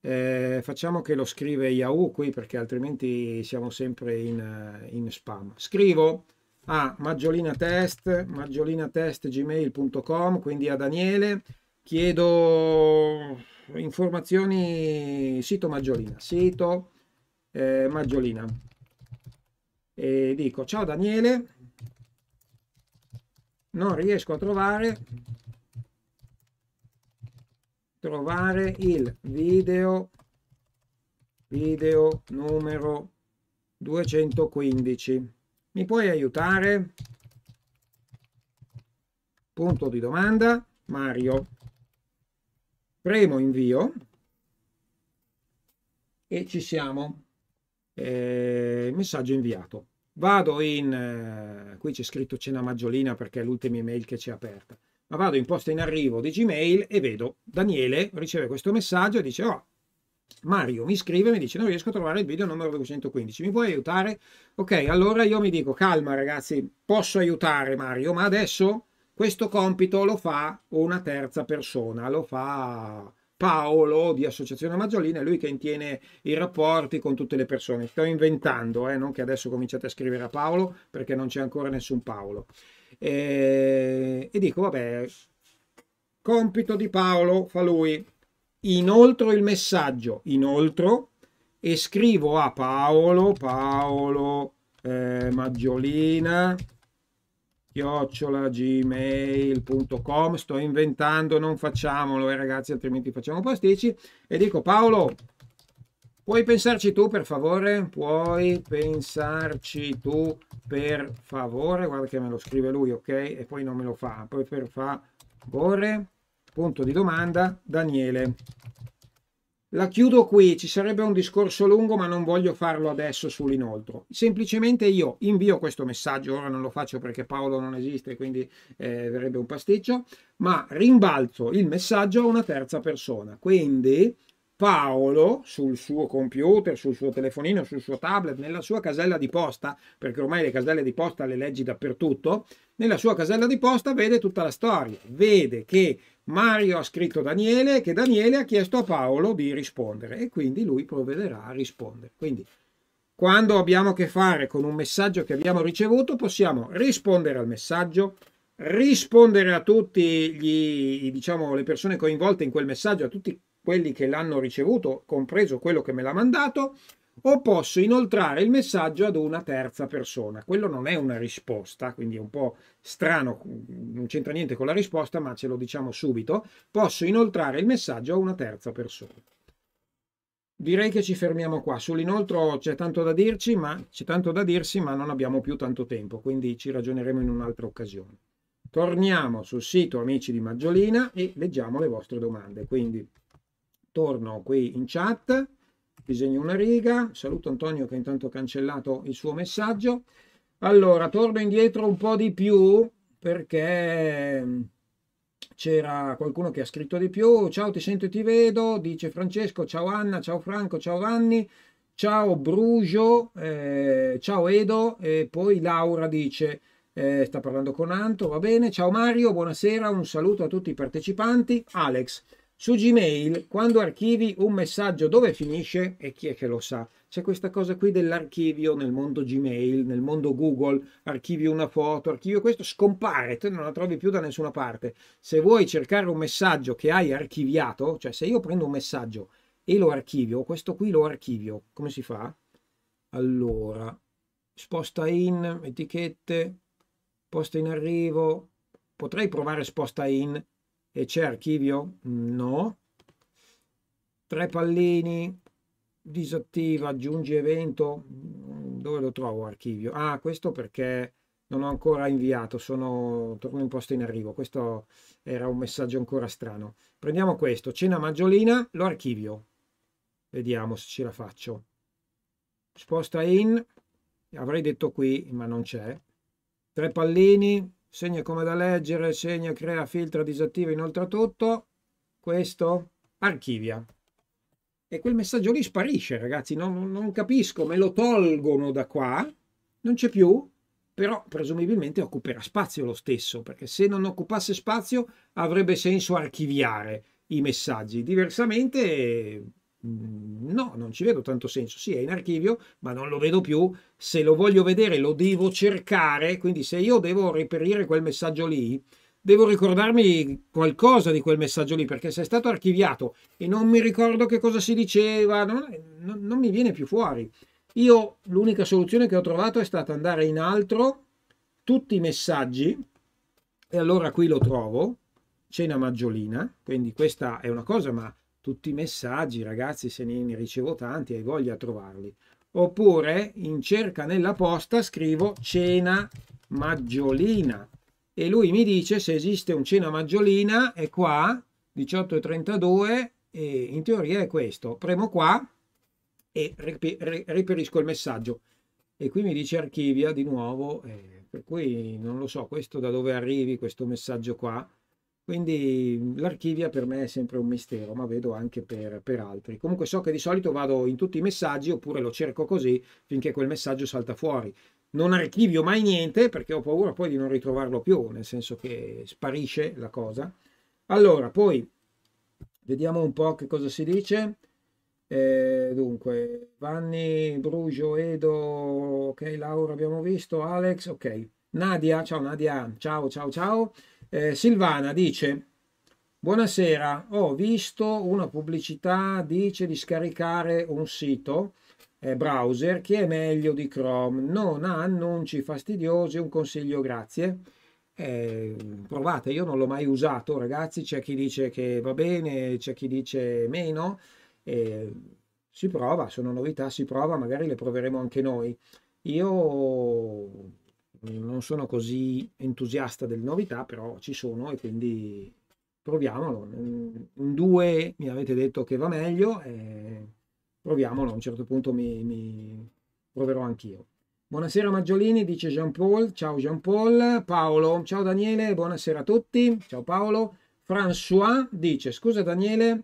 Eh, facciamo che lo scrive Yahoo qui perché altrimenti siamo sempre in, eh, in spam. Scrivo a maggiolinatest, maggiolinatestgmail.com, quindi a Daniele, chiedo informazioni sito Maggiolina, sito eh, Maggiolina e dico ciao Daniele, non riesco a trovare, trovare il video, video numero 215. Mi puoi aiutare? Punto di domanda, Mario. Premo invio e ci siamo eh, messaggio inviato. Vado in, eh, qui c'è scritto cena maggiolina perché è l'ultima email che c'è aperta, ma vado in posta in arrivo di Gmail e vedo Daniele riceve questo messaggio e dice, oh, Mario mi scrive e mi dice non riesco a trovare il video numero 215, mi puoi aiutare? Ok, allora io mi dico, calma ragazzi, posso aiutare Mario, ma adesso questo compito lo fa una terza persona, lo fa Paolo di Associazione Maggiolina, è lui che intiene i rapporti con tutte le persone. Sto inventando, eh, non che adesso cominciate a scrivere a Paolo perché non c'è ancora nessun Paolo. E, eh, e dico, vabbè, compito di Paolo fa lui. Inoltre il messaggio, inoltre, e scrivo a Paolo, Paolo eh, Maggiolina, chiocciola gmail.com sto inventando non facciamolo eh, ragazzi altrimenti facciamo pasticci e dico Paolo puoi pensarci tu per favore puoi pensarci tu per favore guarda che me lo scrive lui ok e poi non me lo fa poi per favore punto di domanda Daniele la chiudo qui, ci sarebbe un discorso lungo ma non voglio farlo adesso sull'inoltro. Semplicemente io invio questo messaggio, ora non lo faccio perché Paolo non esiste quindi eh, verrebbe un pasticcio, ma rimbalzo il messaggio a una terza persona. Quindi Paolo sul suo computer, sul suo telefonino, sul suo tablet, nella sua casella di posta, perché ormai le caselle di posta le leggi dappertutto, nella sua casella di posta vede tutta la storia, vede che Mario ha scritto Daniele che Daniele ha chiesto a Paolo di rispondere e quindi lui provvederà a rispondere. Quindi quando abbiamo a che fare con un messaggio che abbiamo ricevuto possiamo rispondere al messaggio, rispondere a tutti gli, diciamo, le persone coinvolte in quel messaggio, a tutti quelli che l'hanno ricevuto, compreso quello che me l'ha mandato, o posso inoltrare il messaggio ad una terza persona. Quello non è una risposta, quindi è un po' strano, non c'entra niente con la risposta, ma ce lo diciamo subito. Posso inoltrare il messaggio a una terza persona. Direi che ci fermiamo qua. Sull'inoltro c'è tanto da dirci, ma c'è tanto da dirsi, ma non abbiamo più tanto tempo, quindi ci ragioneremo in un'altra occasione. Torniamo sul sito Amici di Maggiolina e leggiamo le vostre domande. Quindi torno qui in chat disegno una riga, saluto Antonio che intanto ha cancellato il suo messaggio. Allora, torno indietro un po' di più perché mm, c'era qualcuno che ha scritto di più. Ciao, ti sento e ti vedo, dice Francesco, ciao Anna, ciao Franco, ciao Vanni, ciao Brugio, eh, ciao Edo e poi Laura dice, eh, sta parlando con Anto, va bene, ciao Mario, buonasera, un saluto a tutti i partecipanti. Alex, su Gmail, quando archivi un messaggio, dove finisce? E chi è che lo sa? C'è questa cosa qui dell'archivio nel mondo Gmail, nel mondo Google, archivi una foto, archivio questo, scompare, tu non la trovi più da nessuna parte. Se vuoi cercare un messaggio che hai archiviato, cioè se io prendo un messaggio e lo archivio, questo qui lo archivio, come si fa? Allora, sposta in, etichette, posta in arrivo, potrei provare sposta in, e c'è archivio? No. Tre pallini, disattiva, aggiungi evento. Dove lo trovo archivio? Ah, questo perché non ho ancora inviato, sono torno in posto in arrivo. Questo era un messaggio ancora strano. Prendiamo questo, cena maggiolina, lo archivio. Vediamo se ce la faccio. Sposta in, avrei detto qui, ma non c'è. Tre pallini, segna come da leggere, segna, crea, filtra, disattiva, inoltre tutto, questo archivia. E quel messaggio lì sparisce, ragazzi, non, non capisco, me lo tolgono da qua, non c'è più, però presumibilmente occuperà spazio lo stesso, perché se non occupasse spazio avrebbe senso archiviare i messaggi, diversamente Mm, no, non ci vedo tanto senso. Sì, è in archivio, ma non lo vedo più. Se lo voglio vedere, lo devo cercare. Quindi, se io devo reperire quel messaggio lì, devo ricordarmi qualcosa di quel messaggio lì, perché se è stato archiviato e non mi ricordo che cosa si diceva, non, non, non mi viene più fuori. Io l'unica soluzione che ho trovato è stata andare in altro tutti i messaggi, e allora qui lo trovo, cena maggiolina, quindi questa è una cosa, ma tutti i messaggi, ragazzi, se ne ricevo tanti, hai voglia di trovarli. Oppure in cerca nella posta scrivo cena maggiolina e lui mi dice se esiste un cena maggiolina è qua 18.32 e in teoria è questo. Premo qua e reperisco il messaggio. E qui mi dice archivia di nuovo, eh, per cui non lo so questo da dove arrivi questo messaggio qua quindi mhmm, l'archivia per me è sempre un mistero, ma vedo anche per, per, altri. Comunque so che di solito vado in tutti i messaggi oppure lo cerco così finché quel messaggio salta fuori. Non archivio mai niente perché ho paura poi di non ritrovarlo più, nel senso che sparisce la cosa. Allora, poi vediamo un po' che cosa si dice. Eh, dunque, Vanni, Brugio, Edo, ok, Laura abbiamo visto, Alex, ok. Nadia, ciao Nadia, ciao ciao ciao. Eh, Silvana dice, buonasera, ho visto una pubblicità, dice di scaricare un sito eh, browser che è meglio di Chrome, non ha annunci fastidiosi, un consiglio grazie. Eh, provate, io non l'ho mai usato, ragazzi, c'è chi dice che va bene, c'è chi dice meno, eh, si prova, sono novità, si prova, magari le proveremo anche noi. Io non sono così entusiasta delle novità, però ci sono e quindi proviamolo. In due mi avete detto che va meglio, e eh, proviamolo, a un certo punto mi, mi proverò anch'io. Buonasera Maggiolini, dice Jean Paul, ciao Jean Paul, Paolo, ciao Daniele, buonasera a tutti, ciao Paolo. François dice, scusa Daniele,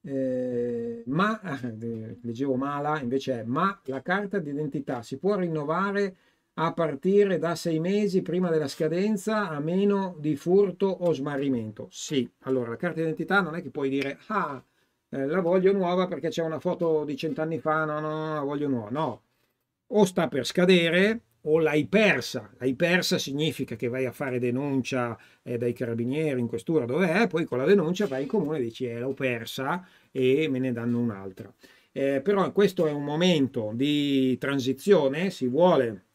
eh, ma, eh, [laughs] leggevo mala, invece è, ma la carta d'identità si può rinnovare a partire da sei mesi prima della scadenza a meno di furto o smarrimento. Sì, allora la carta d'identità non è che puoi dire ah, eh, la voglio nuova perché c'è una foto di cent'anni fa, no, no, no, la voglio nuova. No, o sta per scadere o l'hai persa. L'hai persa significa che vai a fare denuncia eh, dai carabinieri in questura, dov'è, poi con la denuncia vai in comune e dici eh, l'ho persa e me ne danno un'altra. Eh, però questo è un momento di transizione, si vuole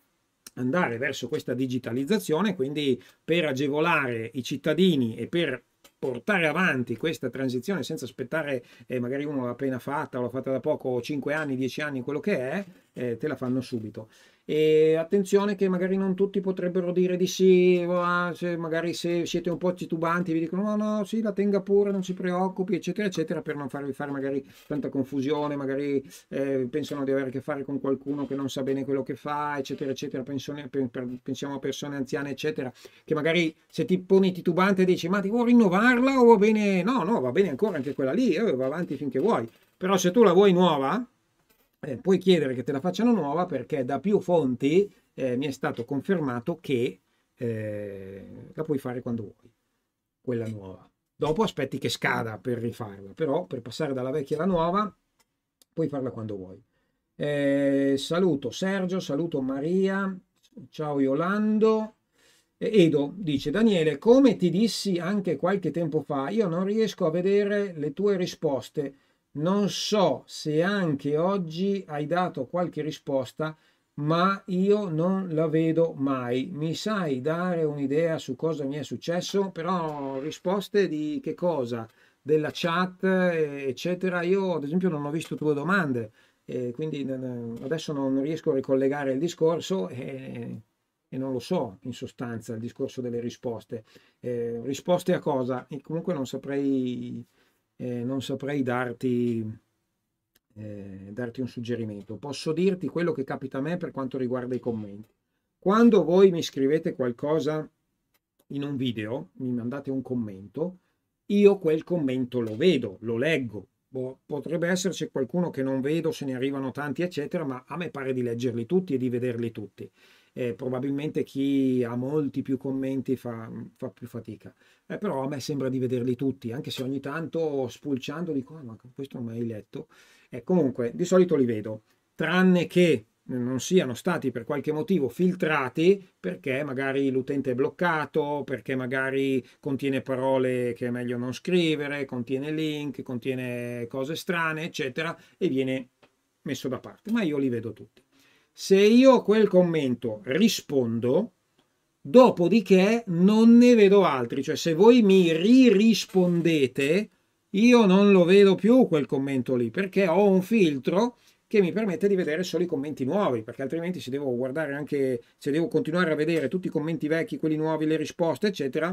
andare verso questa digitalizzazione, quindi per agevolare i cittadini e per portare avanti questa transizione senza aspettare eh, magari uno l'ha appena fatta o l'ha fatta da poco 5 anni, 10 anni, quello che è, eh, te la fanno subito. E attenzione che magari non tutti potrebbero dire di sì, oh, ah, se magari se siete un po' titubanti vi dicono no, no, sì, la tenga pure, non si preoccupi, eccetera, eccetera, per non farvi fare magari tanta confusione, magari eh, pensano di avere a che fare con qualcuno che non sa bene quello che fa, eccetera, eccetera, Pensione, pensiamo a persone anziane, eccetera, che magari se ti poni titubante e dici ma ti vuoi rinnovarla o va bene, no, no, va bene ancora anche quella lì, eh, va avanti finché vuoi, però se tu la vuoi nuova, eh, puoi chiedere che te la facciano nuova perché da più fonti eh, mi è stato confermato che eh, la puoi fare quando vuoi, quella nuova. Dopo aspetti che scada per rifarla, però per passare dalla vecchia alla nuova puoi farla quando vuoi. Eh, saluto Sergio, saluto Maria, ciao Yolando. Edo dice Daniele, come ti dissi anche qualche tempo fa, io non riesco a vedere le tue risposte non so se anche oggi hai dato qualche risposta, ma io non la vedo mai. Mi sai dare un'idea su cosa mi è successo? Però risposte di che cosa? Della chat, eh, eccetera. Io ad esempio non ho visto tue domande, eh, quindi adesso non riesco a ricollegare il discorso. E e non lo so in sostanza il discorso delle risposte. Eh, risposte a cosa? E comunque non saprei eh, non saprei darti, eh, darti un suggerimento. Posso dirti quello che capita a me per quanto riguarda i commenti. Quando voi mi scrivete qualcosa in un video, mi mandate un commento, io quel commento lo vedo, lo leggo. Boh, potrebbe esserci qualcuno che non vedo, se ne arrivano tanti, eccetera, ma a me pare di leggerli tutti e di vederli tutti eh, probabilmente chi ha molti più commenti fa, fa più fatica. Eh, però a me sembra di vederli tutti, anche se ogni tanto spulciando dico, ah, ma questo non mai letto. Eh, comunque, di solito li vedo, tranne che non siano stati per qualche motivo filtrati perché magari l'utente è bloccato, perché magari contiene parole che è meglio non scrivere, contiene link, contiene cose strane, eccetera, e viene messo da parte. Ma io li vedo tutti. Se io a quel commento rispondo, dopodiché non ne vedo altri, cioè se voi mi ririspondete, io non lo vedo più quel commento lì, perché ho un filtro che mi permette di vedere solo i commenti nuovi, perché altrimenti se devo guardare anche, se devo continuare a vedere tutti i commenti vecchi, quelli nuovi, le risposte, eccetera,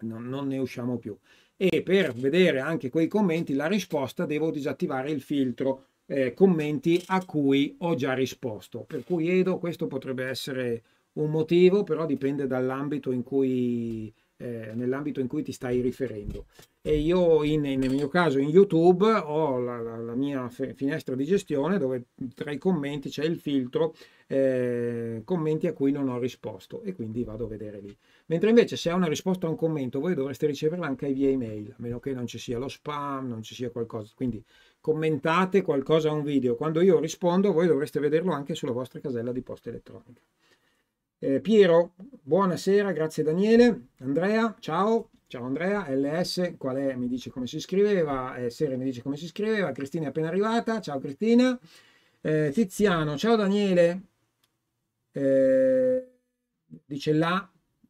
non, non ne usciamo più. E per vedere anche quei commenti, la risposta, devo disattivare il filtro eh, commenti a cui ho già risposto. Per cui Edo, questo potrebbe essere un motivo, però dipende dall'ambito in cui eh, nell'ambito in cui ti stai riferendo. E io in, nel mio caso in YouTube ho la, la, la mia finestra di gestione dove tra i commenti c'è il filtro eh, commenti a cui non ho risposto e quindi vado a vedere lì. Mentre invece se è una risposta a un commento voi dovreste riceverla anche via email, a meno che non ci sia lo spam, non ci sia qualcosa. Quindi commentate qualcosa a un video, quando io rispondo voi dovreste vederlo anche sulla vostra casella di posta elettronica. Eh, Piero, buonasera, grazie Daniele. Andrea, ciao. Ciao Andrea, LS, qual è? Mi dice come si scriveva, eh, Sere mi dice come si scriveva, Cristina è appena arrivata, ciao Cristina. Eh, Tiziano, ciao Daniele. Eh, dice là,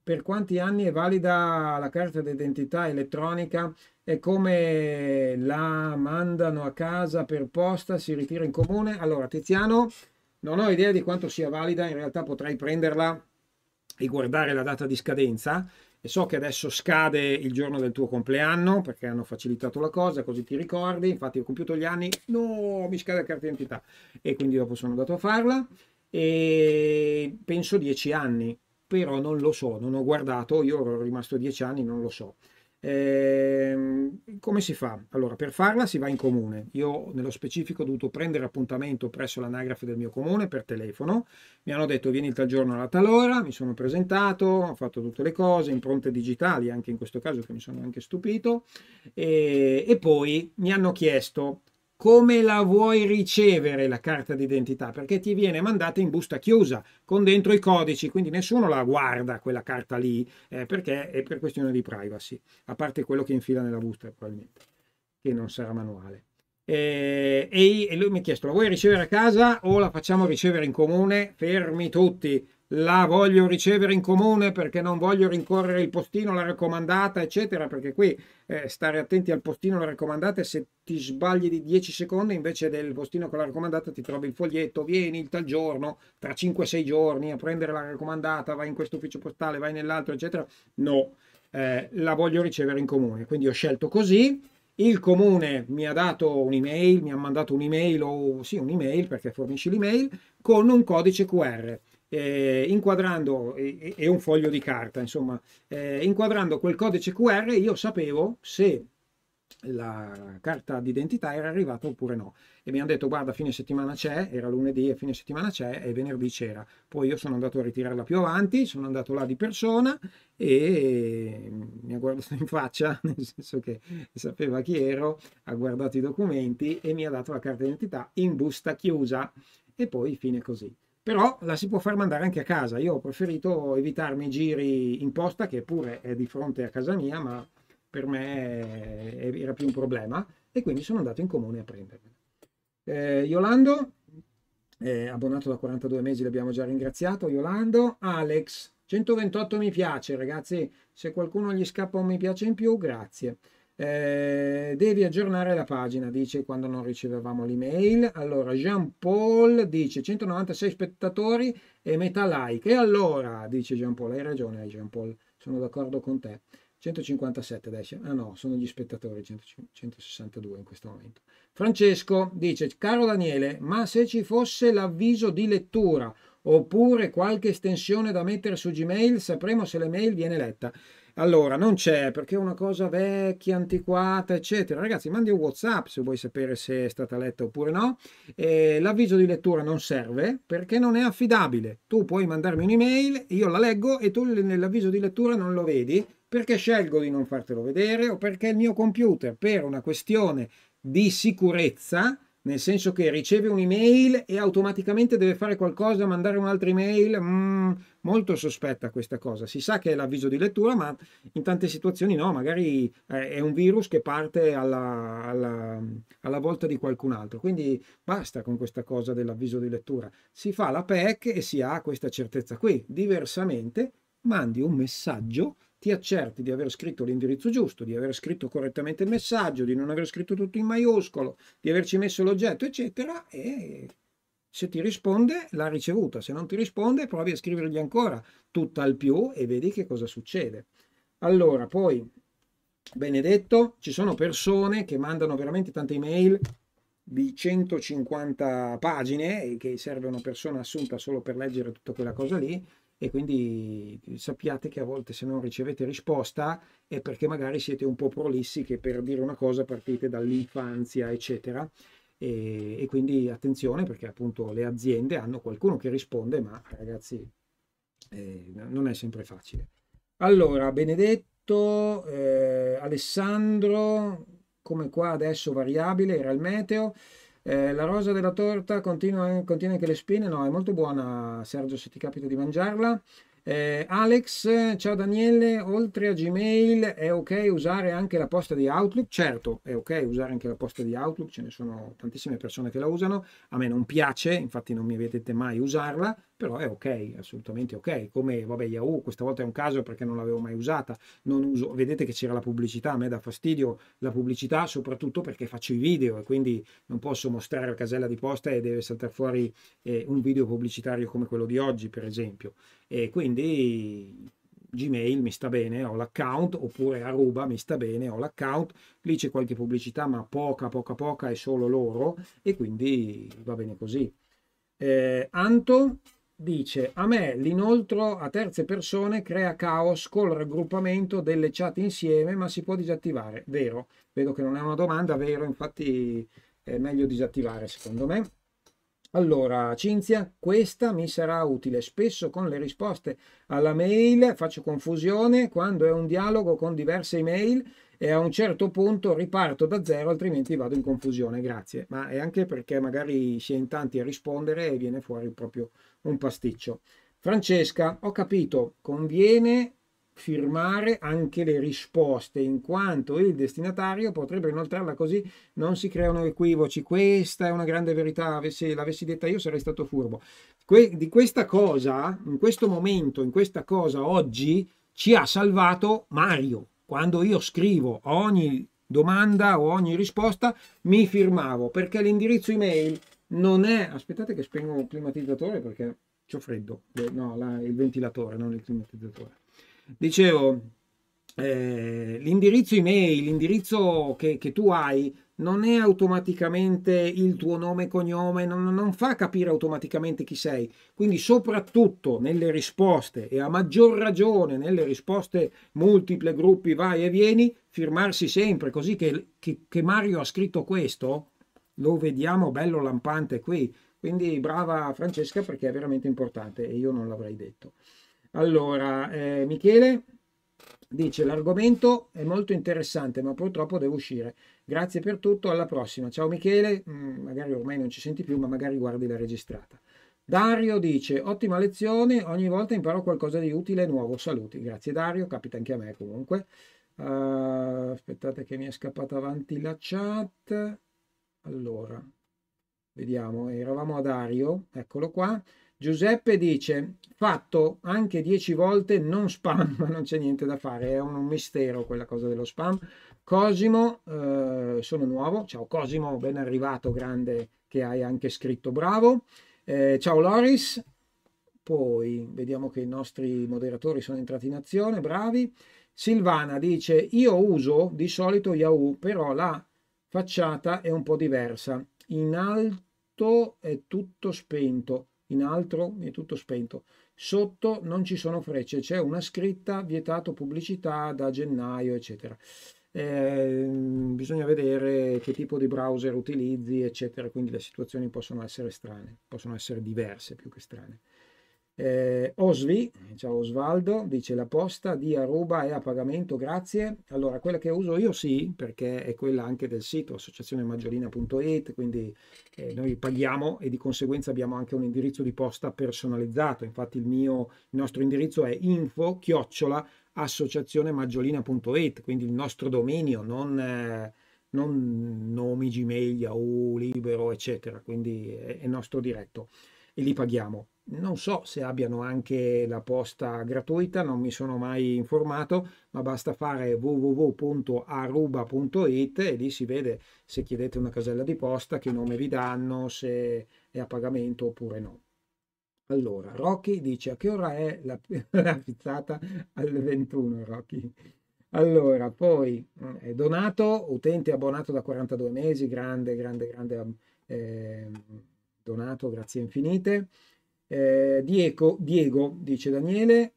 per quanti anni è valida la carta d'identità elettronica e come la mandano a casa per posta, si ritira in comune. Allora, Tiziano, non ho idea di quanto sia valida, in realtà potrei prenderla e guardare la data di scadenza. E so che adesso scade il giorno del tuo compleanno perché hanno facilitato la cosa, così ti ricordi. Infatti, ho compiuto gli anni, no, mi scade la carta d'identità e quindi dopo sono andato a farla. E penso 10 anni però non lo so, non ho guardato, io ero rimasto dieci anni, non lo so. Eh, come si fa? Allora, per farla si va in comune. Io nello specifico ho dovuto prendere appuntamento presso l'anagrafe del mio comune per telefono. Mi hanno detto vieni il tal giorno alla tal ora, mi sono presentato, ho fatto tutte le cose, impronte digitali anche in questo caso che mi sono anche stupito e, e poi mi hanno chiesto come la vuoi ricevere la carta d'identità, perché ti viene mandata in busta chiusa con dentro i codici, quindi nessuno la guarda quella carta lì, eh, perché è per questione di privacy, a parte quello che infila nella busta probabilmente, che non sarà manuale. Eh, e, e lui mi ha chiesto, la vuoi ricevere a casa o la facciamo ricevere in comune? Fermi tutti, la voglio ricevere in comune perché non voglio rincorrere il postino, la raccomandata, eccetera, perché qui eh, stare attenti al postino, la raccomandata, se ti sbagli di 10 secondi invece del postino con la raccomandata ti trovi il foglietto, vieni il tal giorno, tra 5-6 giorni a prendere la raccomandata, vai in questo ufficio postale, vai nell'altro, eccetera. No, eh, la voglio ricevere in comune. Quindi ho scelto così, il comune mi ha dato un'email, mi ha mandato un'email o sì, un'email perché fornisci l'email con un codice QR eh, inquadrando, e, e, un foglio di carta, insomma, eh, inquadrando quel codice QR io sapevo se la carta d'identità era arrivata oppure no. E mi hanno detto guarda fine settimana c'è, era lunedì e fine settimana c'è e venerdì c'era. Poi io sono andato a ritirarla più avanti, sono andato là di persona e mi ha guardato in faccia, [laughs] nel senso che sapeva chi ero, ha guardato i documenti e mi ha dato la carta d'identità in busta chiusa. E poi fine così però la si può far mandare anche a casa. Io ho preferito evitarmi i giri in posta, che pure è di fronte a casa mia, ma per me era più un problema, e quindi sono andato in comune a prendermela. Eh, Yolando, eh, abbonato da 42 mesi, l'abbiamo già ringraziato. Yolando, Alex, 128 mi piace, ragazzi, se qualcuno gli scappa un mi piace in più, grazie. Eh, devi aggiornare la pagina, dice quando non ricevevamo l'email. Allora, Jean Paul dice 196 spettatori e metà like. E allora, dice Jean Paul, hai ragione, eh, Jean Paul, sono d'accordo con te. 157 adesso, ah no, sono gli spettatori, 162 in questo momento. Francesco dice, caro Daniele, ma se ci fosse l'avviso di lettura oppure qualche estensione da mettere su Gmail, sapremo se l'email viene letta. Allora, non c'è perché è una cosa vecchia, antiquata, eccetera. Ragazzi, mandi un WhatsApp se vuoi sapere se è stata letta oppure no. Eh, l'avviso di lettura non serve perché non è affidabile. Tu puoi mandarmi un'email, io la leggo e tu nell'avviso di lettura non lo vedi perché scelgo di non fartelo vedere o perché il mio computer, per una questione di sicurezza, nel senso che riceve un'email e automaticamente deve fare qualcosa, mandare un'altra email, mm, molto sospetta questa cosa. Si sa che è l'avviso di lettura, ma in tante situazioni no, magari eh, è un virus che parte alla, alla, alla volta di qualcun altro. Quindi basta con questa cosa dell'avviso di lettura. Si fa la PEC e si ha questa certezza qui. Diversamente, mandi un messaggio ti accerti di aver scritto l'indirizzo giusto, di aver scritto correttamente il messaggio, di non aver scritto tutto in maiuscolo, di averci messo l'oggetto, eccetera, e se ti risponde l'ha ricevuta, se non ti risponde provi a scrivergli ancora tutta al più e vedi che cosa succede. Allora, poi, Benedetto, ci sono persone che mandano veramente tante email di 150 pagine che serve una persona assunta solo per leggere tutta quella cosa lì e quindi sappiate che a volte se non ricevete risposta è perché magari siete un po' prolissi che per dire una cosa partite dall'infanzia eccetera e, e quindi attenzione perché appunto le aziende hanno qualcuno che risponde ma ragazzi eh, non è sempre facile allora Benedetto eh, Alessandro come qua adesso variabile era il meteo eh, la rosa della torta continua, contiene anche le spine, no, è molto buona Sergio se ti capita di mangiarla. Eh, Alex, ciao Daniele, oltre a Gmail è ok usare anche la posta di Outlook? Certo, è ok usare anche la posta di Outlook, ce ne sono tantissime persone che la usano, a me non piace, infatti non mi vedete mai usarla, però è ok, assolutamente ok, come vabbè Yahoo, questa volta è un caso perché non l'avevo mai usata, non uso, vedete che c'era la pubblicità, a me dà fastidio la pubblicità soprattutto perché faccio i video e quindi non posso mostrare la casella di posta e deve saltare fuori eh, un video pubblicitario come quello di oggi per esempio, e quindi Gmail mi sta bene, ho l'account, oppure Aruba mi sta bene, ho l'account, lì c'è qualche pubblicità ma poca, poca, poca è solo loro e quindi va bene così. Eh, Anto dice a me l'inoltro a terze persone crea caos col raggruppamento delle chat insieme ma si può disattivare vero vedo che non è una domanda vero infatti è meglio disattivare secondo me allora Cinzia questa mi sarà utile spesso con le risposte alla mail faccio confusione quando è un dialogo con diverse email e a un certo punto riparto da zero altrimenti vado in confusione grazie ma è anche perché magari si è in tanti a rispondere e viene fuori proprio un pasticcio. Francesca, ho capito, conviene firmare anche le risposte, in quanto il destinatario potrebbe inoltrarla così, non si creano equivoci. Questa è una grande verità, se l'avessi detta io sarei stato furbo. Que- di questa cosa, in questo momento, in questa cosa oggi, ci ha salvato Mario. Quando io scrivo ogni domanda o ogni risposta, mi firmavo perché l'indirizzo email non è aspettate che spengo il climatizzatore perché ho freddo no la, il ventilatore non il climatizzatore dicevo eh, l'indirizzo email l'indirizzo che, che, tu hai non è automaticamente il tuo nome e cognome non, non fa capire automaticamente chi sei quindi soprattutto nelle risposte e a maggior ragione nelle risposte multiple gruppi vai e vieni firmarsi sempre così che, che, che Mario ha scritto questo lo vediamo bello lampante qui. Quindi brava Francesca perché è veramente importante e io non l'avrei detto. Allora, eh, Michele dice l'argomento è molto interessante ma purtroppo devo uscire. Grazie per tutto, alla prossima. Ciao Michele, mm, magari ormai non ci senti più ma magari guardi la registrata. Dario dice ottima lezione, ogni volta imparo qualcosa di utile e nuovo, saluti. Grazie Dario, capita anche a me comunque. Uh, aspettate che mi è scappata avanti la chat. Allora, vediamo, eravamo ad Ario, eccolo qua. Giuseppe dice, fatto anche dieci volte, non spam, ma [laughs] non c'è niente da fare, è un mistero quella cosa dello spam. Cosimo, eh, sono nuovo, ciao Cosimo, ben arrivato, grande che hai anche scritto, bravo. Eh, ciao Loris, poi vediamo che i nostri moderatori sono entrati in azione, bravi. Silvana dice, io uso di solito Yahoo, però la facciata è un po' diversa. In alto è tutto spento, in alto è tutto spento. Sotto non ci sono frecce, c'è una scritta vietato pubblicità da gennaio, eccetera. Eh, bisogna vedere che tipo di browser utilizzi, eccetera. Quindi le situazioni possono essere strane, possono essere diverse più che strane. Eh, Osvi, ciao Osvaldo, dice la posta di Aruba è a pagamento, grazie. Allora, quella che uso io sì, perché è quella anche del sito associazionemaggiolina.it, quindi eh, noi paghiamo e di conseguenza abbiamo anche un indirizzo di posta personalizzato. Infatti il, mio, il nostro indirizzo è info chiocciola associazionemaggiolina.it, quindi il nostro dominio, non... Eh, non nomi Gmail, Yahoo, Libero, eccetera, quindi è, è nostro diretto e li paghiamo non so se abbiano anche la posta gratuita, non mi sono mai informato, ma basta fare www.aruba.it e lì si vede se chiedete una casella di posta, che nome vi danno, se è a pagamento oppure no. Allora, Rocky dice a che ora è la, [laughs] la pizzata alle 21, Rocky? Allora, poi mm, è Donato, utente abbonato da 42 mesi, grande, grande, grande eh, Donato, grazie infinite. Eh, Diego, Diego, dice Daniele,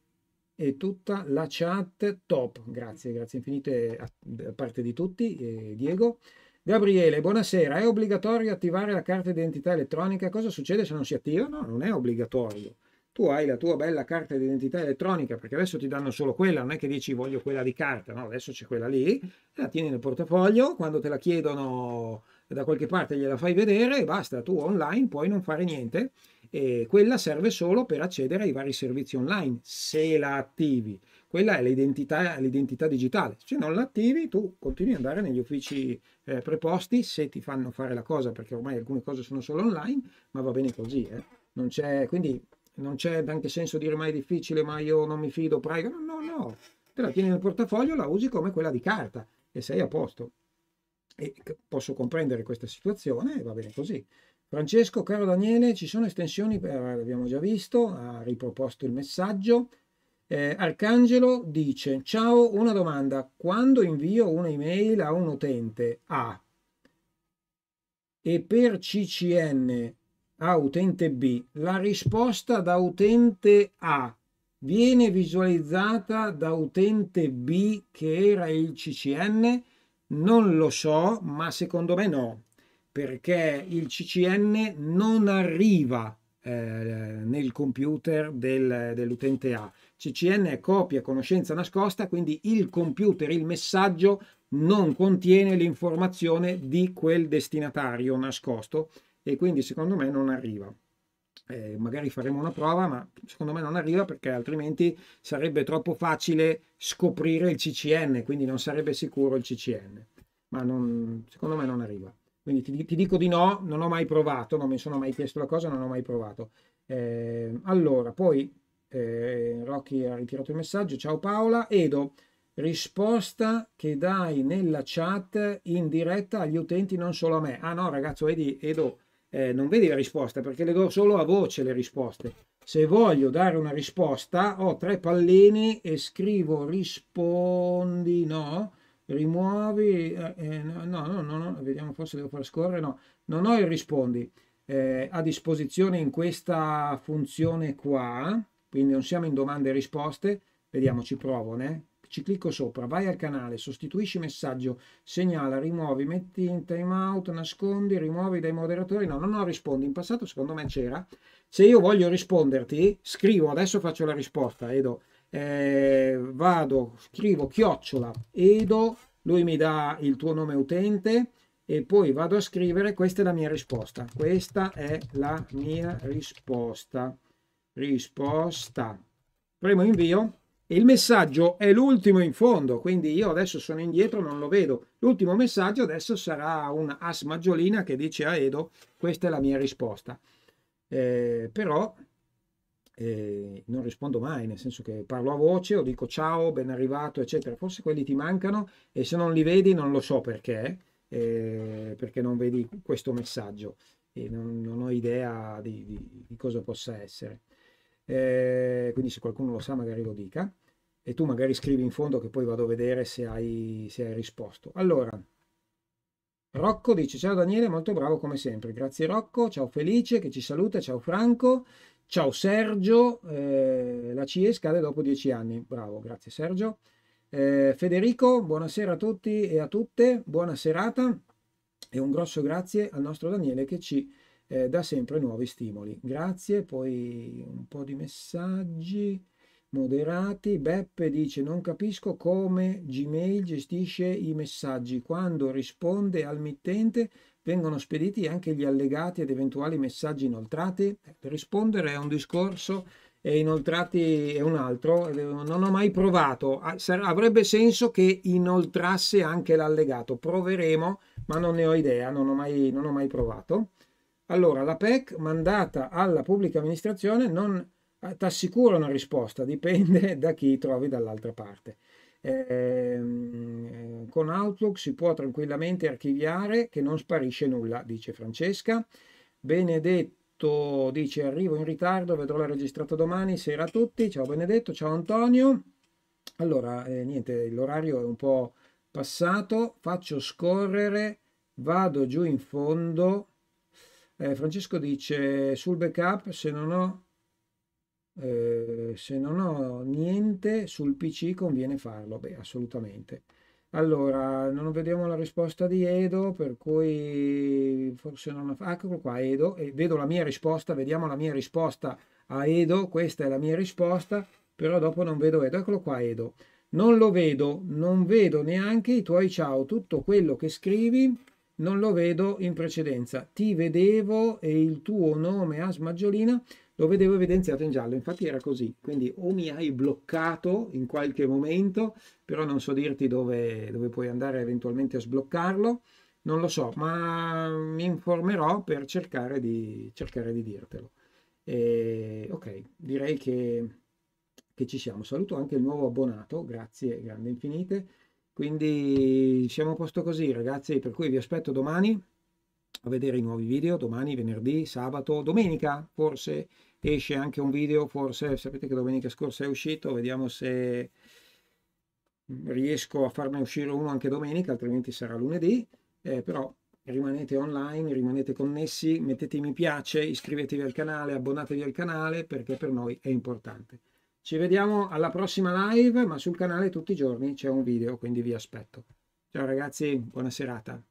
e tutta la chat top. Grazie, grazie infinite a, parte di tutti, eh, Diego. Gabriele, buonasera. È obbligatorio attivare la carta d'identità elettronica? Cosa succede se non si attiva? No, non è obbligatorio. Tu hai la tua bella carta d'identità elettronica perché adesso ti danno solo quella, non è che dici voglio quella di carta, no, adesso c'è quella lì, la tieni nel portafoglio, quando te la chiedono da qualche parte gliela fai vedere e basta, tu online puoi non fare niente e quella serve solo per accedere ai vari servizi online, se la attivi. Quella è l'identità, l'identità digitale. Se non l'attivi, tu continui ad andare negli uffici eh, preposti se ti fanno fare la cosa, perché ormai alcune cose sono solo online, ma va bene così. Eh. Non c'è, quindi non c'è anche senso dire mai difficile, ma io non mi fido, prego. No, no, no. Te la tieni nel portafoglio, la usi come quella di carta e sei a posto. E posso comprendere questa situazione e va bene così. Francesco, caro Daniele, ci sono estensioni, l'abbiamo già visto, ha riproposto il messaggio. Eh, Arcangelo dice, ciao, una domanda, quando invio un'email a un utente A e per CCN a utente B, la risposta da utente A viene visualizzata da utente B che era il CCN? Non lo so, ma secondo me no perché il CCN non arriva eh, nel computer del, dell'utente A. CCN è copia conoscenza nascosta, quindi il computer, il messaggio non contiene l'informazione di quel destinatario nascosto e quindi secondo me non arriva. Eh, magari faremo una prova, ma secondo me non arriva perché altrimenti sarebbe troppo facile scoprire il CCN, quindi non sarebbe sicuro il CCN, ma non, secondo me non arriva. Quindi ti, ti, dico di no, non ho mai provato, non mi sono mai chiesto la cosa, non ho mai provato. Eh, allora, poi eh, Rocky ha ritirato il messaggio, ciao Paola, Edo, risposta che dai nella chat in diretta agli utenti, non solo a me. Ah no ragazzo, vedi, Edo, eh, non vedi la risposta perché le do solo a voce le risposte. Se voglio dare una risposta ho tre pallini e scrivo rispondi no rimuovi, eh, eh no, no, no, no, vediamo forse devo far scorrere, no, non ho il rispondi eh, a disposizione in questa funzione qua, quindi non siamo in domande e risposte, vediamo, ci provo, né? Eh. ci clicco sopra, vai al canale, sostituisci messaggio, segnala, rimuovi, metti in timeout, nascondi, rimuovi dai moderatori, no, no, no, rispondi, in passato secondo me c'era, se io voglio risponderti, scrivo, adesso faccio la risposta, Edo, eh, vado, scrivo chiocciola Edo, lui mi dà il tuo nome utente e poi vado a scrivere questa è la mia risposta. Questa è la mia risposta. Risposta. Premo invio il messaggio è l'ultimo in fondo, quindi io adesso sono indietro, non lo vedo. L'ultimo messaggio adesso sarà un as maggiolina che dice a Edo questa è la mia risposta. Eh, però eh, non rispondo mai, nel senso che parlo a voce o dico ciao, ben arrivato, eccetera. Forse quelli ti mancano e se non li vedi non lo so perché, eh, perché non vedi questo messaggio e non, non ho idea di, di, di, cosa possa essere. Eh, quindi se qualcuno lo sa magari lo dica e tu magari scrivi in fondo che poi vado a vedere se hai, se hai risposto. Allora, Rocco dice ciao Daniele, molto bravo come sempre, grazie Rocco, ciao Felice che ci saluta, ciao Franco. Ciao Sergio, eh, la CE scade dopo dieci anni. Bravo, grazie Sergio. Eh, Federico, buonasera a tutti e a tutte, buona serata e un grosso grazie al nostro Daniele che ci eh, dà sempre nuovi stimoli. Grazie, poi un po' di messaggi moderati. Beppe dice non capisco come Gmail gestisce i messaggi quando risponde al mittente vengono spediti anche gli allegati ad eventuali messaggi inoltrati. Rispondere è un discorso e inoltrati è un altro, non ho mai provato. Avrebbe senso che inoltrasse anche l'allegato. Proveremo, ma non ne ho idea, non ho mai, non ho mai provato. Allora, la PEC mandata alla pubblica amministrazione non eh, ti assicura una risposta, dipende [laughs] da chi trovi dall'altra parte eh, con Outlook si può tranquillamente archiviare che non sparisce nulla, dice Francesca. Benedetto dice arrivo in ritardo, vedrò la registrata domani, sera a tutti, ciao Benedetto, ciao Antonio. Allora, eh, niente, l'orario è un po' passato, faccio scorrere, vado giù in fondo. Eh, Francesco dice sul backup se non ho eh, se non ho niente sul PC conviene farlo, beh assolutamente. Allora, non vediamo la risposta di Edo, per cui forse non... Ah, eccolo qua, Edo, e vedo la mia risposta, vediamo la mia risposta a Edo, questa è la mia risposta, però dopo non vedo Edo, eccolo qua Edo. Non lo vedo, non vedo neanche i tuoi ciao, tutto quello che scrivi non lo vedo in precedenza. Ti vedevo e il tuo nome a smaggiolina lo vedevo evidenziato in giallo, infatti era così, quindi o mi hai bloccato in qualche momento, però non so dirti dove, dove puoi andare eventualmente a sbloccarlo, non lo so, ma mi informerò per cercare di, cercare di dirtelo. E, ok, direi che, che ci siamo. Saluto anche il nuovo abbonato, grazie, grande infinite. Quindi siamo a posto così ragazzi, per cui vi aspetto domani a vedere i nuovi video domani, venerdì, sabato, domenica forse esce anche un video, forse sapete che domenica scorsa è uscito, vediamo se riesco a farne uscire uno anche domenica, altrimenti sarà lunedì, eh, però rimanete online, rimanete connessi, mettete mi piace, iscrivetevi al canale, abbonatevi al canale perché per noi è importante. Ci vediamo alla prossima live, ma sul canale tutti i giorni c'è un video, quindi vi aspetto. Ciao ragazzi, buona serata.